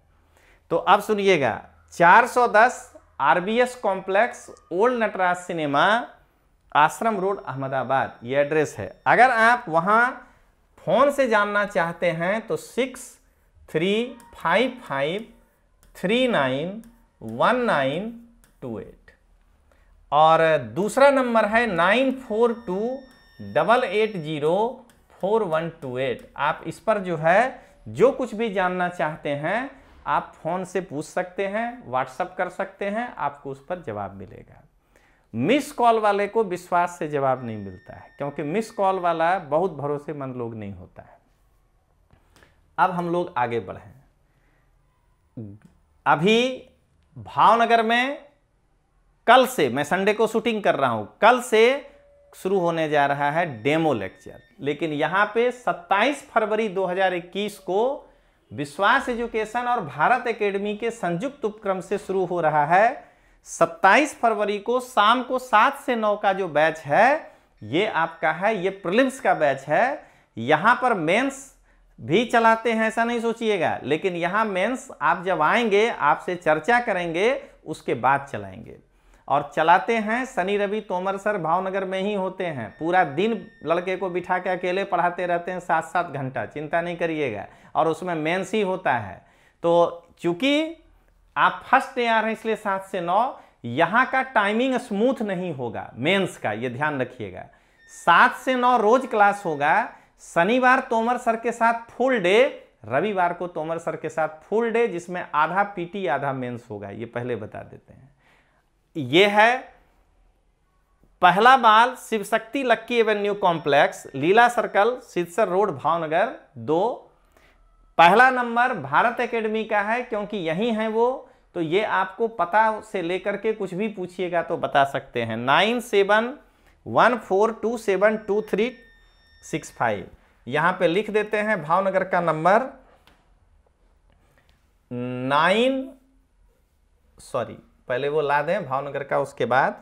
तो अब सुनिएगा 410 RBS complex old Natraj cinema Ashram road Ahmedabad ये एड्रेस है अगर आप वहाँ फ़ोन से जानना चाहते हैं तो six three five five three nine one nine two eight और दूसरा नंबर है nine four two double eight zero four one two eight आप इस पर जो है जो कुछ भी जानना चाहते हैं आप फोन से पूछ सकते हैं व्हाट्सअप कर सकते हैं आपको उस पर जवाब मिलेगा मिस कॉल वाले को विश्वास से जवाब नहीं मिलता है क्योंकि मिस कॉल वाला बहुत भरोसेमंद लोग नहीं होता है अब हम लोग आगे बढ़ें अभी भावनगर में कल से मैं संडे को शूटिंग कर रहा हूं कल से शुरू होने जा रहा है डेमो लेक्चर लेकिन यहाँ पे 27 फरवरी 2021 को विश्वास एजुकेशन और भारत एकेडमी के संयुक्त उपक्रम से शुरू हो रहा है 27 फरवरी को शाम को सात से नौ का जो बैच है ये आपका है ये प्रिलिम्स का बैच है यहाँ पर मेंस भी चलाते हैं ऐसा नहीं सोचिएगा लेकिन यहाँ मेंस आप जब आएंगे आपसे चर्चा करेंगे उसके बाद चलाएंगे और चलाते हैं शनि रवि तोमर सर भावनगर में ही होते हैं पूरा दिन लड़के को बिठा के अकेले पढ़ाते रहते हैं सात सात घंटा चिंता नहीं करिएगा और उसमें मेन्स ही होता है तो चूँकि आप फर्स्ट डे आ रहे हैं इसलिए सात से नौ यहाँ का टाइमिंग स्मूथ नहीं होगा मेंस का ये ध्यान रखिएगा सात से नौ रोज क्लास होगा शनिवार तोमर सर के साथ फुल डे रविवार को तोमर सर के साथ फुल डे जिसमें आधा पीटी आधा मेंस होगा ये पहले बता देते हैं ये है पहला माल Shivshakti lucky avenue complex Leela circle Siddhsar road Bhavnagar दो पहला नंबर भारत एकेडमी का है क्योंकि यही है वो तो ये आपको पता से लेकर के कुछ भी पूछिएगा तो बता सकते हैं nine seven one four two seven two three six five यहाँ पर लिख देते हैं भावनगर का नंबर नाइन सॉरी पहले वो ला दें भावनगर का उसके बाद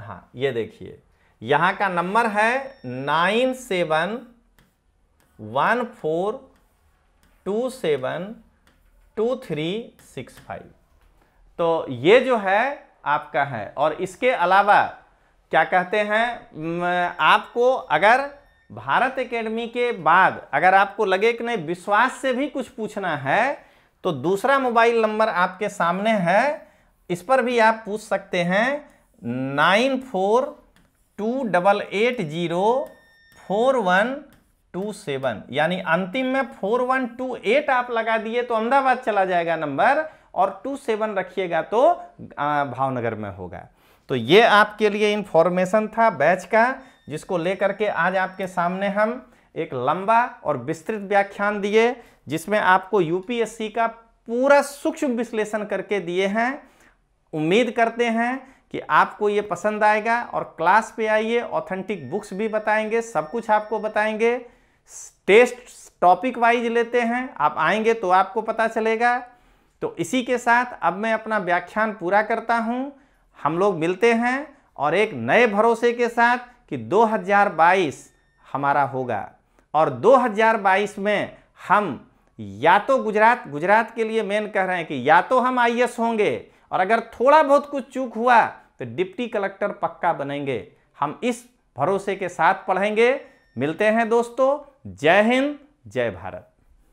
हाँ ये देखिए यहाँ का नंबर है nine seven one four two seven two three six five तो ये जो है आपका है और इसके अलावा क्या कहते हैं आपको अगर भारत एकेडमी के बाद अगर आपको लगे कि नहीं विश्वास से भी कुछ पूछना है तो दूसरा मोबाइल नंबर आपके सामने है इस पर भी आप पूछ सकते हैं nine four two double eight zero four one two seven यानी अंतिम में फोर वन टू एट आप लगा दिए तो अहमदाबाद चला जाएगा नंबर और टू सेवन रखिएगा तो भावनगर में होगा तो ये आपके लिए इन्फॉर्मेशन था बैच का जिसको लेकर के आज आपके सामने हम एक लंबा और विस्तृत व्याख्यान दिए जिसमें आपको यूपीएससी का पूरा सूक्ष्म विश्लेषण करके दिए हैं उम्मीद करते हैं कि आपको ये पसंद आएगा और क्लास पे आइए ऑथेंटिक बुक्स भी बताएंगे सब कुछ आपको बताएंगे टेस्ट टॉपिक वाइज लेते हैं आप आएंगे तो आपको पता चलेगा तो इसी के साथ अब मैं अपना व्याख्यान पूरा करता हूँ हम लोग मिलते हैं और एक नए भरोसे के साथ कि 2022 हमारा होगा और 2022 में हम या तो गुजरात गुजरात के लिए मेन कह रहे हैं कि या तो हम आई होंगे और अगर थोड़ा बहुत कुछ चूक हुआ तो डिप्टी कलेक्टर पक्का बनेंगे हम इस भरोसे के साथ पढ़ेंगे मिलते हैं दोस्तों जय हिंद जय भारत